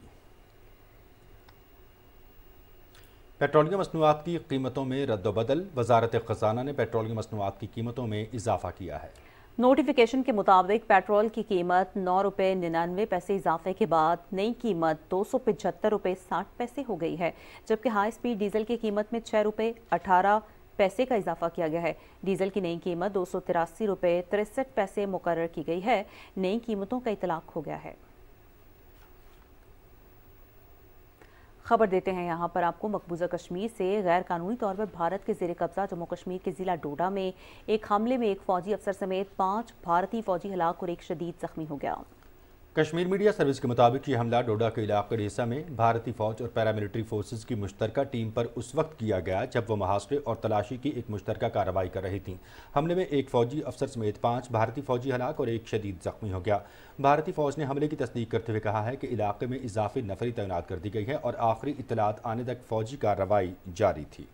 पेट्रोलियम मसनूआत की कीमतों में रद्दबदल वजारत खजाना ने पेट्रोलियम मसनूआत की कीमतों में इजाफा किया है नोटिफिकेशन के मुताबिक पेट्रोल की कीमत नौ रुपये निन्यानवे पैसे इजाफे के बाद नई कीमत दो सौ पचहत्तर रुपये साठ पैसे हो गई है जबकि हाई स्पीड डीजल की कीमत में छः रुपये अठारह पैसे का इजाफा किया गया है डीजल की नई कीमत दो सौ तिरासी रुपये तिरसठ पैसे मुकर की गई है नई कीमतों का इतलाक हो गया है खबर देते हैं यहाँ पर आपको मकबूजा कश्मीर से गैर कानूनी तौर पर भारत के जेर कब्जा जम्मू कश्मीर के ज़िला डोडा में एक हमले में एक फौजी अफसर समेत पाँच भारतीय फौजी हलाक और एक शदीद जख्मी हो गया कश्मीर मीडिया सर्विस के मुताबिक ये हमला डोडा के इलाके रेसा में भारतीय फौज और पैरामिलिट्री फोर्सेस की मुश्तरका टीम पर उस वक्त किया गया जब वो महासरे और तलाशी की एक मुश्तरका कार्रवाई कर रही थी हमले में एक फौजी अफसर समेत पांच भारतीय फौजी हलाक और एक शदीद जख्मी हो गया भारतीय फौज ने हमले की तस्दीक करते हुए कहा है कि इलाके में इजाफी नफरी तैनात कर दी गई है और आखिरी इतलात आने तक फौजी कार्रवाई जारी थी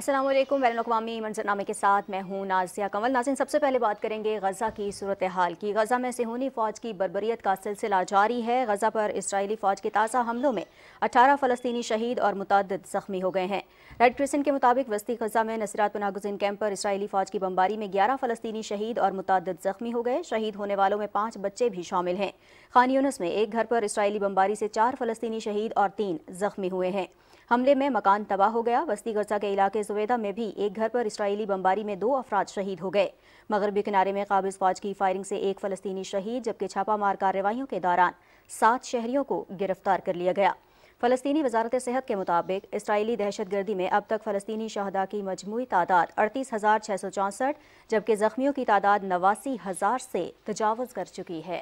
असलम बैन अवी मंजरनामे के साथ मैं हूँ नाजिया कंवल नाजिन सबसे पहले बात करेंगे गज़ा की सूरत हाल की गज़ा में सिहूनी फ़ौज की बरबरीत का सिलसिला जारी है गज़ा पर इसराइली फ़ौज के ताज़ा हमलों में अठारह फ़लस्तनी शहीद और मुतद ज़ख्मी हो गए हैं रेड क्रिसन के मुताबिक वस्ती गज़ा में नसरात पनागुजिन कैंप पर इसराइली फ़ौज की बम्बारी में ग्यारह फ़लस्तनी शहीद और मुतद ज़ख्मी हो गए शहीद होने वालों में पाँच बच्चे भी शामिल हैं खान में एक घर पर इसराइली बम्बारी से चार फ़लस्तनी शहीद और तीन ज़ख्मी हुए हैं हमले में मकान तबाह हो गया वस्ती गर्जा के इलाके जुवेदा में भी एक घर पर इसराइली बमबारी में दो अफराद शहीद हो गए मगरबी किनारे में काबिज फौज की फायरिंग से एक फलस्तीनी शहीद जबकि छापामार कार्रवाई के दौरान सात शहरियों को गिरफ्तार कर लिया गया फलस्तीनी वजारत सेहत के मुताबिक इसराइली दहशतगर्दी में अब तक फलस्तनी शहदा की मजमू तादाद अड़तीस हज़ार छः सौ चौंसठ जबकि ज़ख्मियों की तादाद नवासी हज़ार से तजावज़ कर चुकी है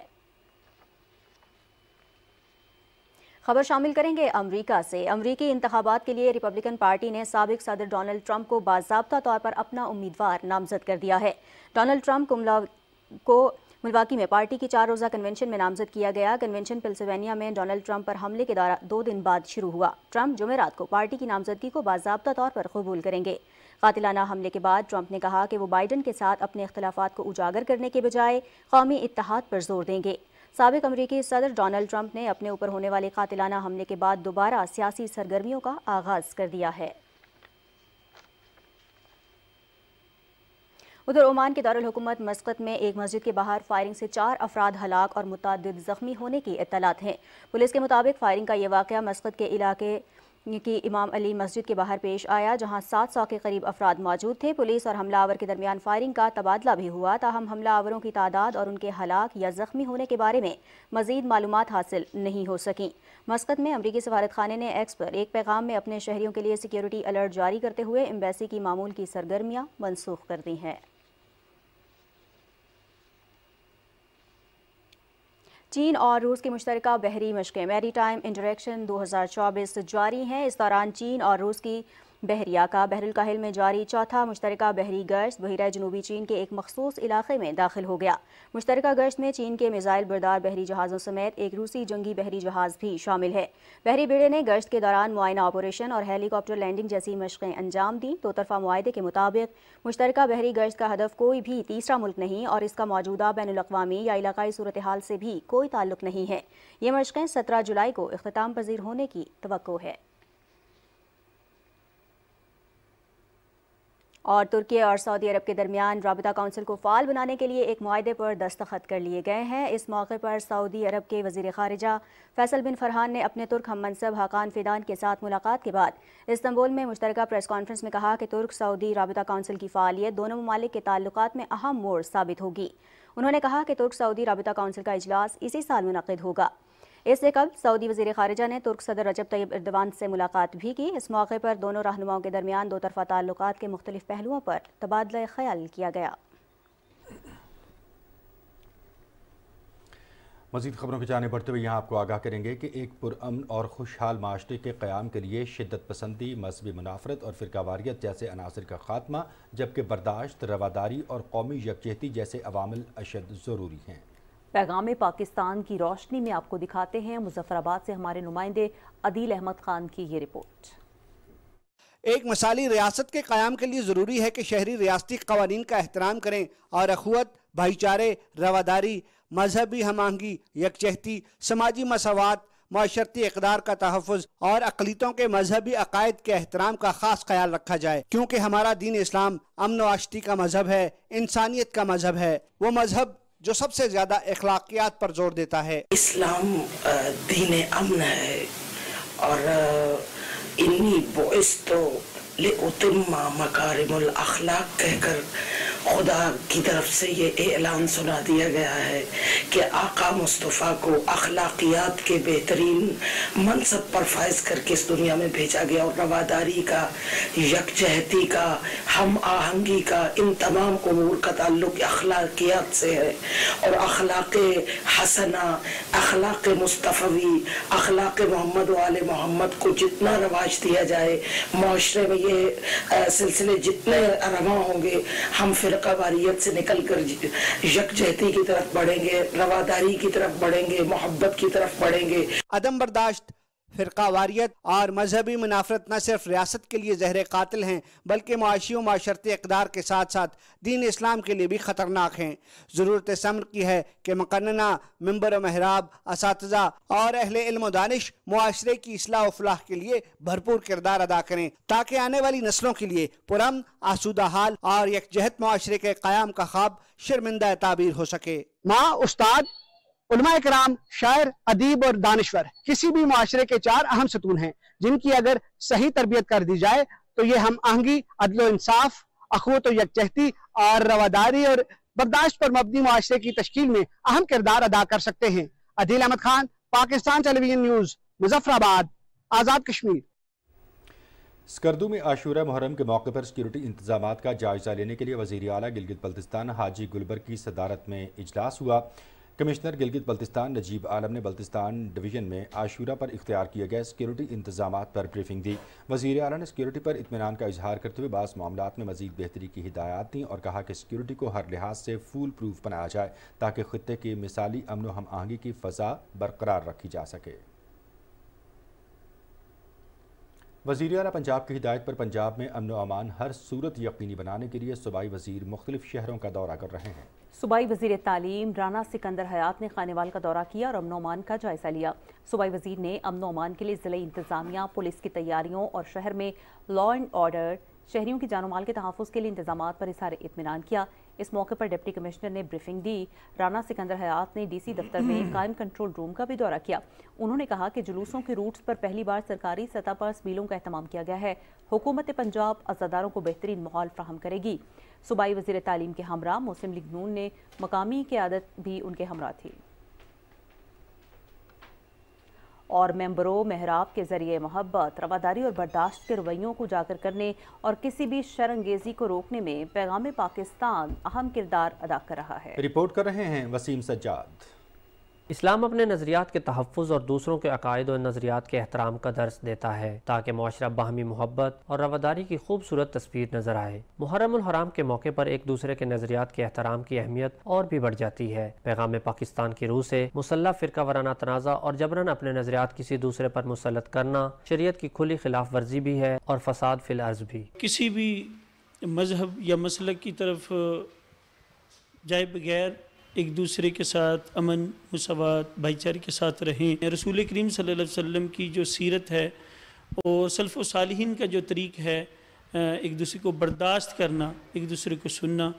खबर शामिल करेंगे अमरीका से अमरीकी इंतबात के लिए रिपब्लिकन पार्टी ने सबक सदर डोनाल्ड ट्रंप को बाबा तौर पर अपना उम्मीदवार नामजद कर दिया है डोनाल्ड ट्रंप को मिलवाकी में पार्टी की चार रोज़ा कन्वेंशन में नामजद किया गया कन्वेंशन पेंसिल्वेनिया में डोनाल्ड ट्रंप पर हमले के दौरान दो दिन बाद शुरू हुआ ट्रंप जुमेरात को पार्टी की नामजदगी को बाबा तौर पर कबूल करेंगे कातिलाना हमले के बाद ट्रंप ने कहा कि वो बाइडन के साथ अपने अख्तिलाफ़ को उजागर करने के बजाय कौमी इतिहाद पर जोर देंगे सबक अमरीकी सदर डोनाल्ड ट्रंप ने अपने ऊपर होने वाले कातिलाना हमले के बाद दोबारा सियासी सरगर्मियों का आगाज कर दिया है उधर ओमान के दारकूमत मस्कत में एक मस्जिद के बाहर फायरिंग से चार अफराद हलाक और मुतद जख्मी होने की इतलात हैं पुलिस के मुताबिक फायरिंग का यह वाक़ मस्कत के इलाके की इमाम अली मस्जिद के बाहर पेश आया जहां सात सौ के करीब अफराद मौजूद थे पुलिस और हमलावर के दरमियान फायरिंग का तबादला भी हुआ ताहम हमलावरों की तादाद और उनके हलाक या जख्मी होने के बारे में मजीद मालूम हासिल नहीं हो सकें मस्कत में अमरीकी सफारत खाना ने एक्स पर एक पैगाम में अपने शहरीों के लिए सिक्योरिटी अलर्ट जारी करते हुए एम्बेसी की मामूल की सरगर्मियाँ मनसूख कर दी हैं चीन और रूस की मुश्तर बहरी मशक़ें मेरी टाइम इंटरेक्शन चौबीस जारी हैं इस दौरान चीन और रूस की बहरिया का बहरुल काहिल में जारी चौथा मुश्तर बहरी गश्त बहरा जनूबी चीन के एक मखसूस इलाके में दाखिल हो गया मुश्तर गश्त में चीन के मिज़ाइल बरदार बहरी जहाज़ों समेत एक रूसी जंगी बहरी जहाज़ भी शामिल है बहरी बेड़े ने गश्त के दौरान मुआयना ऑपरेशन और हेलीकॉप्टर लैंडिंग जैसी मशक़ें अंजाम दी दो तरफा माहे के मुताबिक मुश्तर बहरी गश्त का हदफ कोई भी तीसरा मुल्क नहीं और इसका मौजूदा बैन अवी या इलाकई सूरत हाल से भी कोई ताल्लुक नहीं है ये मशक़ें सत्रह जुलाई को अख्ताम पजीर होने की तो है और तुर्की और सऊदी अरब के दरमियान रबता काउंसिल को फाल बनाने के लिए एक माहे पर दस्तखत कर लिए गए हैं इस मौके पर सऊदी अरब के वजीर खारजा फैसल बिन फरहान ने अपने तुर्क हम मनसब हकान फिदान के साथ मुलाकात के बाद इस्तंबुल में मुश्तरक प्रेस कॉन्फ्रेंस में कहा कि तुर्क सऊदी रबता काउंसिल की फालियत दोनों ममालिक के ताल्लुक में अहम मोड़ साबित होगी उन्होंने कहा कि तुर्क सऊदी रबता काउंसिल का अजलास इसी साल मुनद होगा इससे कब सऊदी वजीर खारजा ने तुर्क सदर रजब तैयब इर्दवान से मुलाकात भी की इस मौके पर दोनों रहनुमाओं के दरमियान दो तरफा ताल्लुक के मुख्तलिफ पहलुओं पर तबादला ख्याल किया गया मजीद खबरों की जाने बढ़ते हुए यहाँ आपको आगाह करेंगे कि एक पुरन और खुशहाल माशरे के क़्याम के लिए शिदत पसंदी मजहबी मुनाफरत और फ़िरकावारीत जैसे अनासर का खात्मा जबकि बर्दाश्त रवादारी और कौमी यकजहती जैसे अवामिल अशद ज़रूरी हैं पैगाम पाकिस्तान की रोशनी में आपको दिखाते हैं मुजफ्फराबाद से हमारे नुमाइंदे अदील अहमद खान की ये रिपोर्ट एक मिसाली रियासत के क्याम के लिए ज़रूरी है कि शहरी रियासती कवानीन का एहतराम करें और अखवत भाईचारे रवादारी मजहबी हमाहंगी यकचहती समाजी मसवात माशरती इकदार का तहफ़ और अकलीतों के मजहबी अकायद के एहतराम का खास ख्याल रखा जाए क्योंकि हमारा दीन इस्लाम अमन आश्ती का मजहब है इंसानियत का मजहब है वो मजहब जो सबसे ज्यादा अखलाकियात पर जोर देता है इस्लाम दीन अमन है और इन्हीं बोस तो मकारिम अखलाक कहकर खुदा की तरफ से ये ऐलान सुना दिया गया है कि आका मुस्तफ़ा को अखलाकियात के बेहतरीन मनसब पर फायज करके इस दुनिया में भेजा गया और रवादारी का यकजहती का हम आहंगी का इन तमाम अमूर का ताल्लुक अखलाकियात से है और अखलाक हसना अखलाक मुस्तफ़ी अखलाक मोहम्मद वाल मोहम्मद को जितना रवाज दिया जाए माशरे में ये सिलसिले जितने रवा होंगे हम फिर यकबारियत से निकल कर यकजहती की तरफ बढ़ेंगे रवादारी की तरफ बढ़ेंगे मोहब्बत की तरफ बढ़ेंगे अदम बर्दाश्त फिर वारियत और मजहबी मुनाफरत न सिर्फ रियासत के लिए जहर कतल हैं बल्कि मुआशी और माशरती इकदार के साथ साथ दीन इस्लाम के लिए भी ख़तरनाक हैं ज़रूरत समर की है कि मकन्ना मंबर महराब इस और अहल इल्म दानिश मुआरे की असलाह फलाह के लिए भरपूर किरदार अदा करें ताकि आने वाली नस्लों के लिए पुरम आसूदा हाल और यकजहत माशरे के क़्याम का ख्वाब शर्मिंदा तबीर हो सके माँ उस्ताद कराम शायर अदीब और दानश्वर किसी भी माशरे के चार अहम सतून हैं जिनकी अगर सही तरबियत कर दी जाए तो ये हम आहंगी अदल इंसाफ अखवत यकजहती और रवादारी और बर्दाश्त पर मबनी माशरे की तश्ल में अहम किरदार अदा कर सकते हैं अदील अहमद खान पाकिस्तान टेलीविजन न्यूज मुजफ्फराबाद आज़ाद कश्मीर स्कर्दू में आशूरा मुहरम के मौके पर सिक्योरिटी इंतजाम का जायजा लेने के लिए वजी अला गिलगित बल्तिस्तान हाजी गुलबर्ग की सदारत में इजलास हुआ कमिश्नर गिलगित बल्तिस्तान नजीब आलम ने बल्तिस्तान डिवीजन में आशूरा पर इख्तियार किए गए सिक्योरिटी इंतजाम पर ब्रीफिंग दी वजीर अला ने सिक्योरिटी पर इतमान का इजहार करते हुए बास मामला में मजीद बेहतरी की हिदायत दी और कहा कि सिक्योरिटी को हर लिहाज से फूल प्रूफ बनाया जाए ताकि खत्े की मिसाली अमन हम आहंगी की फ़जा बरकरार रखी जा सके वजीर अला पंजाब की हिदायत पर पंजाब में अमन अमान हर सूरत यकीनी बनाने के लिए सूबाई वजीर मुख्तलिफ शहरों का दौरा कर रहे हैं सूबाई वजीर तालीम राना सिकंदर हयात ने खानेवाल का दौरा किया और अमन अमान का जायजा लिया सूबाई वजीर ने अमन अमान के लिए ज़िले इंतजामिया पुलिस की तैयारियों और शहर में लॉ एंड ऑर्डर शहरीों की जान माल के तहफ़ के लिए इंतजाम पर इशार इतमान किया इस मौके पर डिप्टी कमिश्नर ने ब्रीफिंग दी राना सिकंदर हयात ने डीसी दफ्तर में <clears throat> कायम कंट्रोल रूम का भी दौरा किया उन्होंने कहा कि जुलूसों के रूट्स पर पहली बार सरकारी सतह पर मीलों का अहतमाम किया गया है हुकूमत पंजाब अजादारों को बेहतरीन माहौल फ्राहम करेगी सूबाई वजीर तालीम के हमरा मुस्लिम लीग नून ने मकामी क्यादत भी उनके हमरा थी और मेम्बरों महराब के ज़रिए मोहब्बत रवादारी और बर्दाश्त के रवैयों को जाकर करने और किसी भी शरंगेजी को रोकने में पैगाम पाकिस्तान अहम किरदार अदा कर रहा है रिपोर्ट कर रहे हैं वसीम सज्जाद इस्लाम अपने नज़रियात के तहफ़ और दूसरों के अकायद और नज़रियात के अहतराम का दर्स देता है ताकि माशरा बाहमी मोहब्बत और रवादारी की खूबसूरत तस्वीर नज़र आए मुहरम के मौके पर एक दूसरे के नज़रियात के अहतराम की अहमियत और भी बढ़ जाती है पैगाम पाकिस्तान की रूह से मुसल्ह फ़िरका वराना तनाज़ा और जबरन अपने नज़रियात किसी दूसरे पर मुसलत करना शरीय की खुली खिलाफ वर्जी भी है और फसाद फिल अर्ज भी किसी भी मजहब या मसल की तरफ जाए बगैर एक दूसरे के साथ अमन मसवात भाईचारे के साथ रहें रसूल करीम सल वम की जो सीरत है और सल्फ़ सालहीन का जो तरीक़ है एक दूसरे को बर्दाश्त करना एक दूसरे को सुनना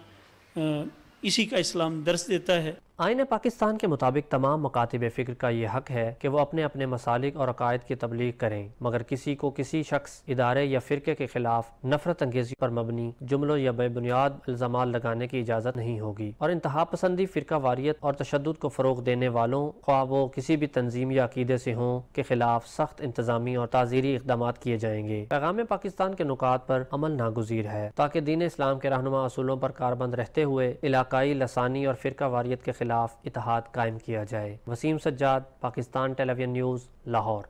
इसी का इस्लाम दर्स देता है आइन पाकिस्तान के मुताबिक तमाम मकातब फ़िक्र का यह हक है कि वह अपने अपने मसालिक और अकायद की तबलीग करें मगर किसी को किसी शख्स इदारे या फ़िरके के खिलाफ नफरत अंगेजी पर मबनी जुमलों या बेबुनियाद इल्ज़ाम लगाने की इजाज़त नहीं होगी और इंतहा पसंदी फ़िरका वारियत और तशद को फ़रोग देने वालों ख्वा वो किसी भी तंजीम या अकीदे से हों के खिलाफ सख्त इंतजामी और ताज़ीरी इकदाम किए जाएंगे पैगाम पाकिस्तान के नुकात पर अमल नागजीर है ताकि दीन इस्लाम के रहनमा असूलों पर कारबंद रहते हुए इलाकई लसानी और फ़िरका वारियत के खिलाफ खिलाफ इतिहाद कायम किया जाए वसीम सज्जाद पाकिस्तान टेलीविजन न्यूज़ लाहौर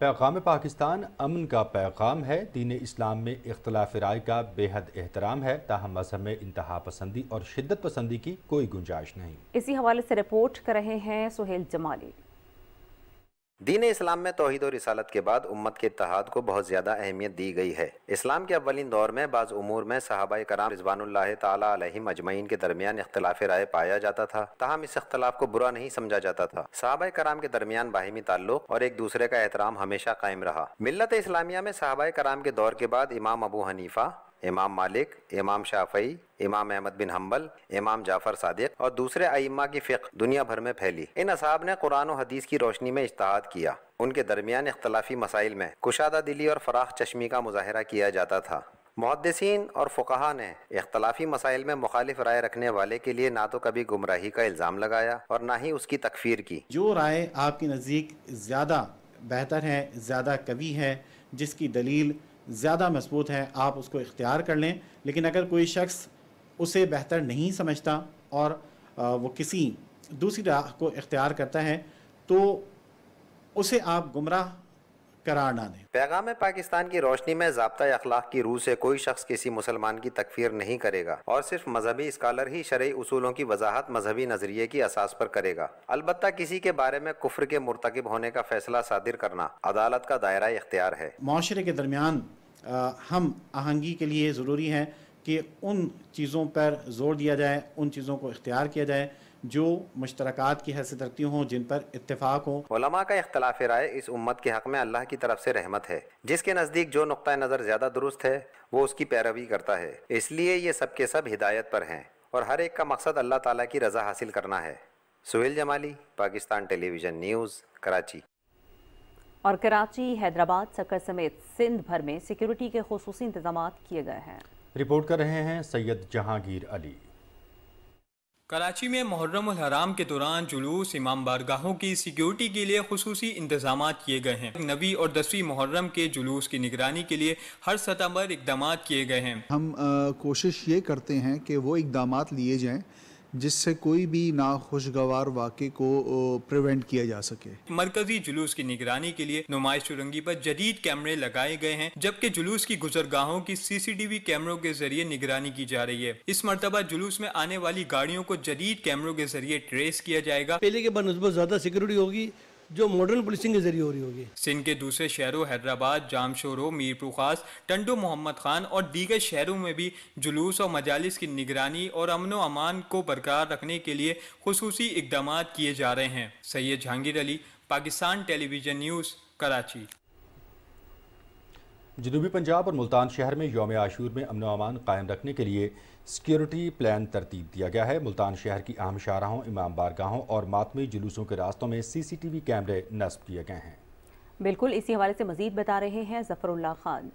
पैगाम पाकिस्तान अमन का पैगाम है दीन इस्लाम में इख्तलाफ राय का बेहद एहतराम है ताहम मजहब में इंतहा पसंदी और शिदत पसंदी की कोई गुंजाइश नहीं इसी हवाले से रिपोर्ट कर रहे हैं सुहेल जमाली दीन इस्लाम में तोहद और रिसालत के बाद उम्मत के इतहाद को बहुत ज़्यादा अहमियत दी गई है इस्लाम के अवलिन दौर में बाज़ उमूर में सहाबा कराम रिजवानल्ला तम अजमैन के दरमियान इख्तलाफ राय पाया जाता था तहम इस अख्तलाफ को बुरा नहीं समझा जाता था सहाबा कराम के दरमियान बाहमी ताल्लुक और एक दूसरे का एहतराम हमेशा कायम रहा मिलत इस्लामिया में सहाबा कराम के दौर के बाद इमाम अबू हनीफा इमाम मालिक इमाम शाफई इमाम अहमद बिन हम्बल इमाम जाफ़र सादिक और दूसरे आइम्मा की फ़िक दुनिया भर में फैली इन असाब ने कुरान और हदीस की रोशनी में इश्तहाद किया उनके दरमियान इख्तलाफी मसाइल में कुशादा दिली और फराख चश्मी का मुजाहरा किया जाता था मुहदसिन और फ़ुकाहा ने इख्तलाफी मसाइल में मुखालिफ राय रखने वाले के लिए ना तो कभी गुमराही का इल्ज़ाम लगाया और ना ही उसकी तकफीर की जो राय आपके नज़दीक ज़्यादा बेहतर है ज़्यादा कवि है जिसकी दलील ज़्यादा मजबूत है आप उसको इख्तियार कर लें लेकिन अगर कोई शख्स उसे बेहतर नहीं समझता और वो किसी दूसरी राह को इख्तियार करता है तो उसे आप गुमराह ना दें पैगाम पाकिस्तान की रोशनी में जबता अखलाक की रूह से कोई शख्स किसी मुसलमान की तकफीर नहीं करेगा और सिर्फ मजहबी स्कॉलर ही शरय उसूलों की वजाहत मजहबी नजरिए की असास पर करेगा अलबत् किसी के बारे में कुफर के मुरतकब होने का फैसला सादिर करना अदालत का दायरा इख्तियार है माशरे के दरमियान हम आहंगी के लिए ज़रूरी है कि उन चीज़ों पर जोर दिया जाए उन चीज़ों को इख्तियार किया जाए जो मुश्तरक की हैसियत रखती हों जिन पर इतफाक़ होलमा का अख्तलाफ राय इस उम्मत के हक़ में अल्लाह की तरफ से रहमत है जिसके नज़दीक जो नुक़ नज़र ज़्यादा दुरुस्त है वो उसकी पैरवी करता है इसलिए ये सब के सब हिदायत पर हैं और हर एक का मकसद अल्लाह ताला की रज़ा हासिल करना है सुहेल जमाली पाकिस्तान टेलीविज़न न्यूज़ कराची और कराची हैदराबाद सकर समेत सिंध भर में सिक्योरिटी के खसूस इंतजाम किए गए हैं रिपोर्ट कर रहे हैं सैयद जहांगीर अली कराची में मुहर्रम हराम के दौरान जुलूस इमाम बारगाहों की सिक्योरिटी के लिए खसूसी इंतजाम किए गए हैं नवी और दसवीं मुहर्रम के जुलूस की निगरानी के लिए हर सतह पर इकदाम किए गए हैं हम आ, कोशिश ये करते हैं कि वो इकदाम लिए जाएँ जिससे कोई भी नाखुशगवार वाक़े को प्रिवेंट किया जा सके मरकजी जुलूस की निगरानी के लिए नुमाइश चुरंगी पर जदीद कैमरे लगाए गए हैं जबकि जुलूस की गुजरगाहों की सीसीटीवी कैमरों के जरिए निगरानी की जा रही है इस मरतबा जुलूस में आने वाली गाड़ियों को जदीद कैमरों के जरिए ट्रेस किया जाएगा पहले के बनस्बत ज्यादा सिक्योरिटी होगी जो मॉडर्न पुलिसिंग के जरिए हो रही होगी सिंध के दूसरे शहरों हैदराबाद शोरो मीरपुर खास टंडो मोहम्मद खान और दीगर शहरों में भी जुलूस और मजालिस की निगरानी और अमन व अमान को बरकरार रखने के लिए खसूस इकदाम किए जा रहे हैं सैयद जहांगीर अली पाकिस्तान टेलीविजन न्यूज़ कराची जनूबी पंजाब और मुल्तान शहर में योम आशूर में अमन अमान कायम रखने के लिए सिक्योरिटी प्लान तरतीब दिया गया है मुल्तान शहर की अहम शाहराहों इमाम बारगाहों और मातमी जुलूसों के रास्तों में सीसीटीवी कैमरे नस्ब किए गए हैं बिल्कुल इसी हवाले से मजीद बता रहे हैं जफरुल्ला खान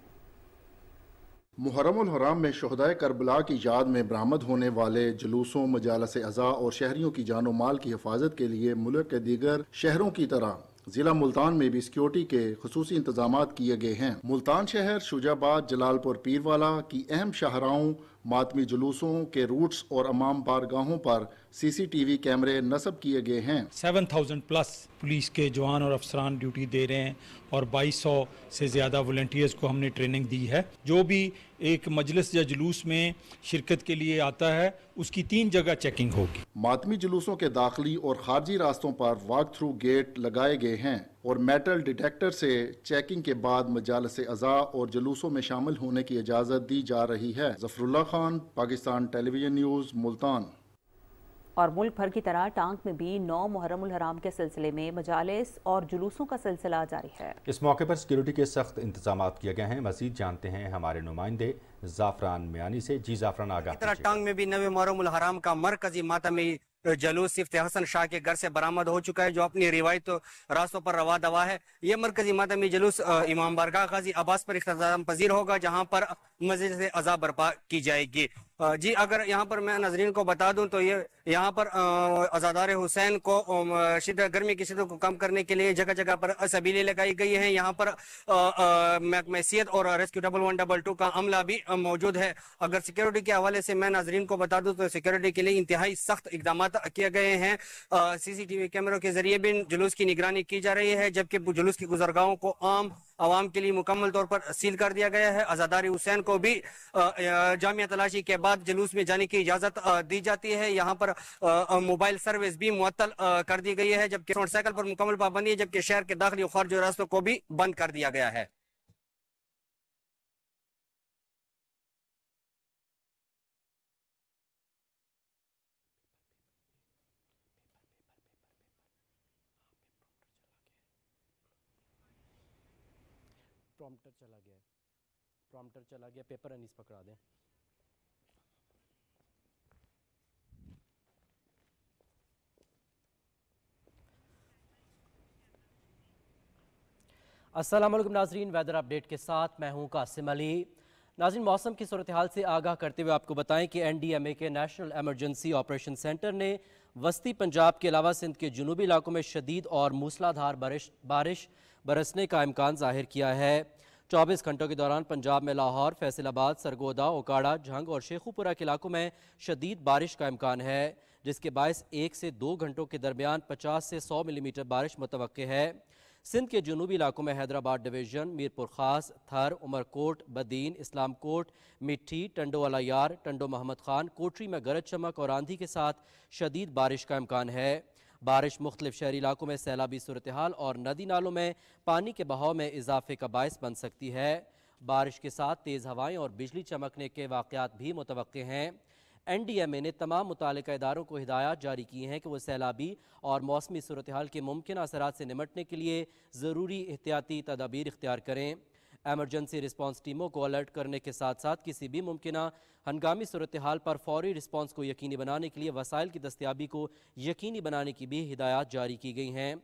मुहरम हराम में शहदाय करबला की याद में बरामद होने वाले जुलूसों मजालस अज़ा और शहरीों की जानो माल की हिफाजत के लिए मुल्क के दीगर शहरों की तरह ज़िला मुल्तान में भी सिक्योरिटी के खसूस इंतजाम किए गए हैं मुल्तान शहर शुजाबाद जलालपुर पीरवाला की अहम शाहराओं मातमी जुलूसों के रूट्स और अमाम बारगाहों पर सीसीटीवी कैमरे नस्ब किए गए हैं 7000 प्लस पुलिस के जवान और अफसरान ड्यूटी दे रहे हैं और 2200 से ज़्यादा वॉल्टियर्स को हमने ट्रेनिंग दी है जो भी एक मजलिस या जुलूस में शिरकत के लिए आता है उसकी तीन जगह चेकिंग होगी मातमी जुलूसों के दाखिली और खारजी रास्तों पर वॉक थ्रू गेट लगाए गए हैं और मेटल डिटेक्टर से चेकिंग के बाद से अज़ा और जुलूसों में शामिल होने की इजाज़त दी जा रही है जफरुल्ला खान पाकिस्तान टेलीविजन न्यूज़ मुल्तान और मुल्क भर की तरह टांग में भी नौ मुहर्रम हराम के सिलसिले में मजालस और जुलूसों का सिलसिला जारी है इस मौके पर सिक्योरिटी के सख्त इंतजाम किए गए हैं मजीद जानते हैं हमारे नुमाइंदे जाफरान मियानी से जी जाफरान आगा तरह टांग में भी नवे मुहर्रम हराम का मरकजी माता में जलूस सिफ्त हसन शाह के घर से बरामद हो चुका है जो अपनी रिवायत तो रास्तों पर रवा दवा है ये मरकजी मातमी जलूस इमाम बरगा गाजी आबास पर इख्ताम पजीर होगा जहाँ पर मजे से अजा बर्पा की जाएगी जी अगर यहाँ पर मैं नजरीन को बता दूं तो ये यह यहाँ पर आजादार हुसैन को शिदत गर्मी की शिदत को कम करने के लिए जगह जगह पर सबीलें लगाई गई हैं यहाँ पर मैसीत और rescue double one double two का अमला भी मौजूद है अगर सिक्योरिटी के हवाले से मैं नाजरीन को बता दूँ तो सिक्योरिटी के लिए इंतहाई सख्त इकदाम किए गए हैं सी सी टी वी कैमरों के जरिए भी जुलूस की निगरानी की जा रही है जबकि जुलूस की गुजरगाहों को आम आवाम के लिए मुकम्मल तौर पर सील कर दिया गया है आजादारी हुसैन को भी जामिया तलाशी के बाद जुलूस में जाने की इजाजत दी जाती है यहाँ पर मोबाइल सर्विस भी मुअल कर दी गई है जबकि मोटरसाइकिल पर मुकम्मल पाबंदी है जबकि शहर के दाखिल और रास्तों को भी बंद कर दिया गया है प्रॉम्प्टर चला गया है प्रॉम्प्टर चला गया पेपर अनिस पकड़ा दें असलम नाजरीन वेदर अपडेट के साथ मैं हूं कासिम अली नाजिन मौसम की सूरत हाल से आगाह करते हुए आपको बताएं कि एन डी एम ए के नेशनल एमरजेंसी ऑपरेशन सेंटर ने वस्ती पंजाब के अलावा सिंध के जनूबी इलाकों में शदीद और मूसलाधार बारिश बारिश बरसने का इम्कान जाहिर किया है 24 घंटों के दौरान पंजाब में लाहौर फैसलाबाद सरगोदा ओकाड़ा झंग और शेखुपुरा के इलाकों में शदीद बारिश का इम्कान है जिसके बायस एक से दो घंटों के दरमियान पचास से सौ मिलीमीटर बारिश मुतव है सिंध के जनूबी इलाकों में हैदराबाद डिवीज़न मीरपुर खास थर उमरकोट बदीन इस्लामकोट मिट्टी टंडो अलायार टंडो मोहम्मद खान कोटरी में गरज चमक और आंधी के साथ शदीद बारिश का इम्कान है बारिश मुख्तलिफ शहरी इलाकों में सैलाबी सूरत हाल और नदी नालों में पानी के बहाव में इजाफे का बायस बन सकती है बारिश के साथ तेज़ हवाएं और बिजली चमकने के वाकत भी मुतव हैं एन डी एम ए ने तमाम मुतल इदारों को हिदायत जारी की हैं कि वह सैलाबी और मौसमी सूरत हाल के मुमकिन असरा से निमटने के लिए ज़रूरी एहतियाती तदाबीर इख्तियार करें एमरजेंसी रिस्पांस टीमों को अलर्ट करने के साथ साथ किसी भी मुमकिन हंगामी सूरत हाल पर फौरी रिस्पांस को यकीनी बनाने के लिए वसाइल की दस्तियाबी को यकीनी बनाने की भी हिदायत जारी की गई हैं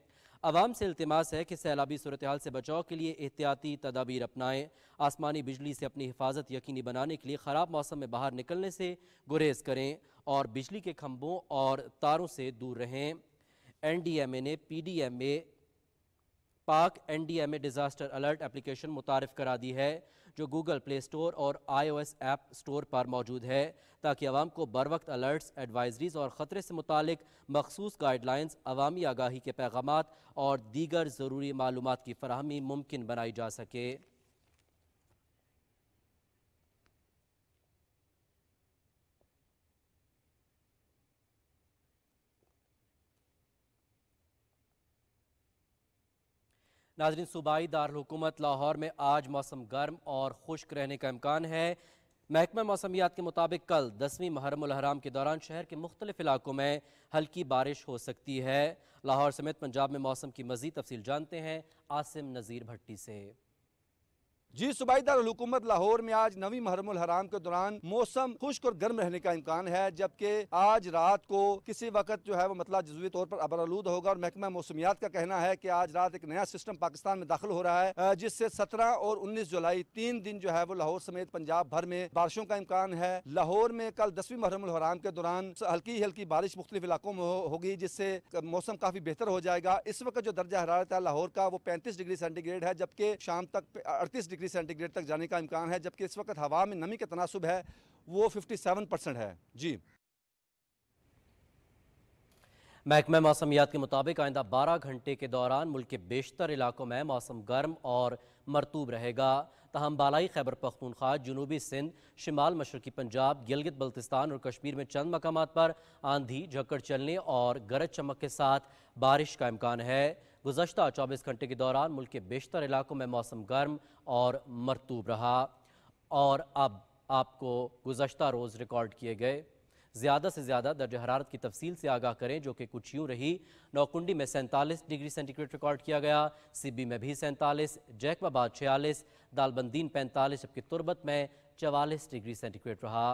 आवाम से अल्तमास है कि सैलाबी सूरत हाल से बचाव के लिए एहतियाती तदाबीर अपनाएं आसमानी बिजली से अपनी हिफाजत यकीनी बनाने के लिए ख़राब मौसम में बाहर निकलने से गुरेज करें और बिजली के खम्भों और तारों से दूर रहें एन डी एम ए ने पी डी एम ए पाक N D M A disaster alert application मुतारफ़ करा दी है जो गूगल प्ले स्टोर और I O S app store पर मौजूद है ताकि आवाम को बर वक्त अलर्ट्स एडवाइजरीज और ख़तरे से मुतल मखसूस गाइडलाइंस अवामी आगाही के पैगाम और दीगर ज़रूरी मालूम की फरहमी मुमकिन बनाई जा सके नाजरीन सूबाई दारकूमत लाहौर में आज मौसम गर्म और खुश्क रहने का इम्कान है महकमा मौसमियात के मुताबिक कल दसवीं महरम के दौरान शहर के मुख्तलिफ इलाकों में हल्की बारिश हो सकती है लाहौर समेत पंजाब में मौसम की मजीद तफसील जानते हैं आसिम नज़ीर भट्टी से जी सूबाईदार हुकूमत लाहौर में आज नवी महरमुल हराम के दौरान मौसम खुश्क और गर्म रहने का इम्कान है जबकि आज रात को किसी वक्त जो है वो मतलब जजवी तौर पर अबरआलूद होगा और महकमा मौसमियात का कहना है की आज रात एक नया सिस्टम पाकिस्तान में दाखिल हो रहा है जिससे सत्रह और उन्नीस जुलाई तीन दिन जो है वो लाहौर समेत पंजाब भर में बारिशों का इम्कान है लाहौर में कल दसवीं महरमुल हराम के दौरान हल्की हल्की बारिश मुख्तलिफ इलाकों में होगी जिससे मौसम काफी बेहतर हो जाएगा इस वक्त जो दर्जा हरारत है लाहौर का वो पैंतीस डिग्री सेंटीग्रेड है जबकि शाम तक अड़तीस डिग्री डिग्री सेंटीग्रेड तक जाने का इम्कान है जबकि इस वक्त हवा में नमी का तनासब है वो 57 परसेंट है जी महकमा मौसमियात के मुताबिक आइंदा बारह घंटे के दौरान मुल्क के बेशतर इलाकों में मौसम गर्म और मरतूब रहेगा तहम बालाई खैबर पख्तूनख्वा जनूबी सिंध शिमाल मशरकी पंजाब गिलगित बल्तिस्तान और कश्मीर में चंद मकाम पर आंधी झक्कड़ चलने और गरज चमक के साथ बारिश का इम्कान है गुजशत चौबीस घंटे के दौरान मुल्क के बेशतर इलाकों में मौसम गर्म और मरतूब रहा और अब आपको गुजशत रोज़ रिकॉर्ड किए गए ज़्यादा से ज़्यादा दर्ज हरारत की तफसील से आगाह करें जो कि कुछ यूँ रही नौकुंडी में सैंतालीस डिग्री सेंटीग्रेड रिकॉर्ड किया गया सिब्बी में भी सैंतालीस जैकबाबाद छियालीस दालबंदीन पैंतालीस जबकि तुरबत में चवालीस डिग्री सेंटीग्रेड रहा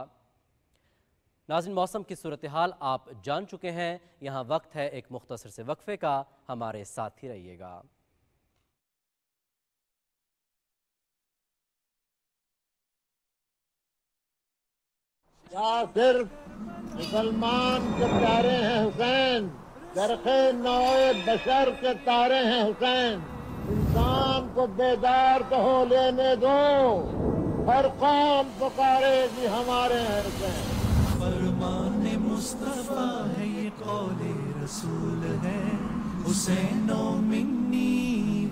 नाजिन मौसम की सूरत हाल आप जान चुके हैं यहाँ वक्त है एक मुख्तर से वक्फे का हमारे साथ ही रहिएगा या सिर्फ मुसलमान के प्यारे हैं हुसैन दरखे नौए बशर के तारे हैं हुसैन इंसान को बेदार तो हो लेने दो हर कौम भी हमारे हैं हुसैन फरमान मुस्तफ़ा है ये रसूल है हुसैनो मिन्नी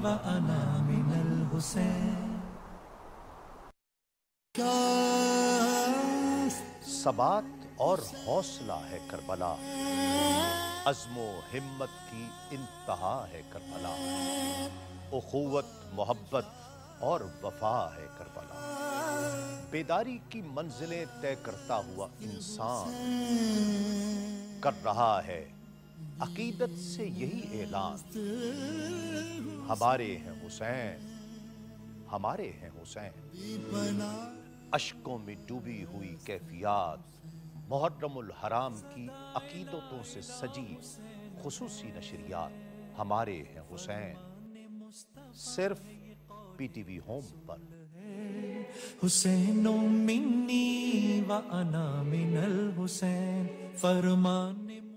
व अना मिनल हुसैन सबात और हौसला है करबला अजमो हिम्मत की इंतहा है करबला उखुवत मोहब्बत और वफा है करबला बेदारी की मंजिलें तय करता हुआ इंसान कर रहा है अकीदत से यही ऐलान हमारे हैं हुसैन हमारे हैं हुसैन अशकों में डूबी हुई कैफियात मुहर्रमुल हराम की अकीदतों से सजी खसूसी नशरियात हमारे हैं हुसैन सिर्फ टीवी होम पर हुसैनो मिन्नी व अना मिनल हुसैन फरमान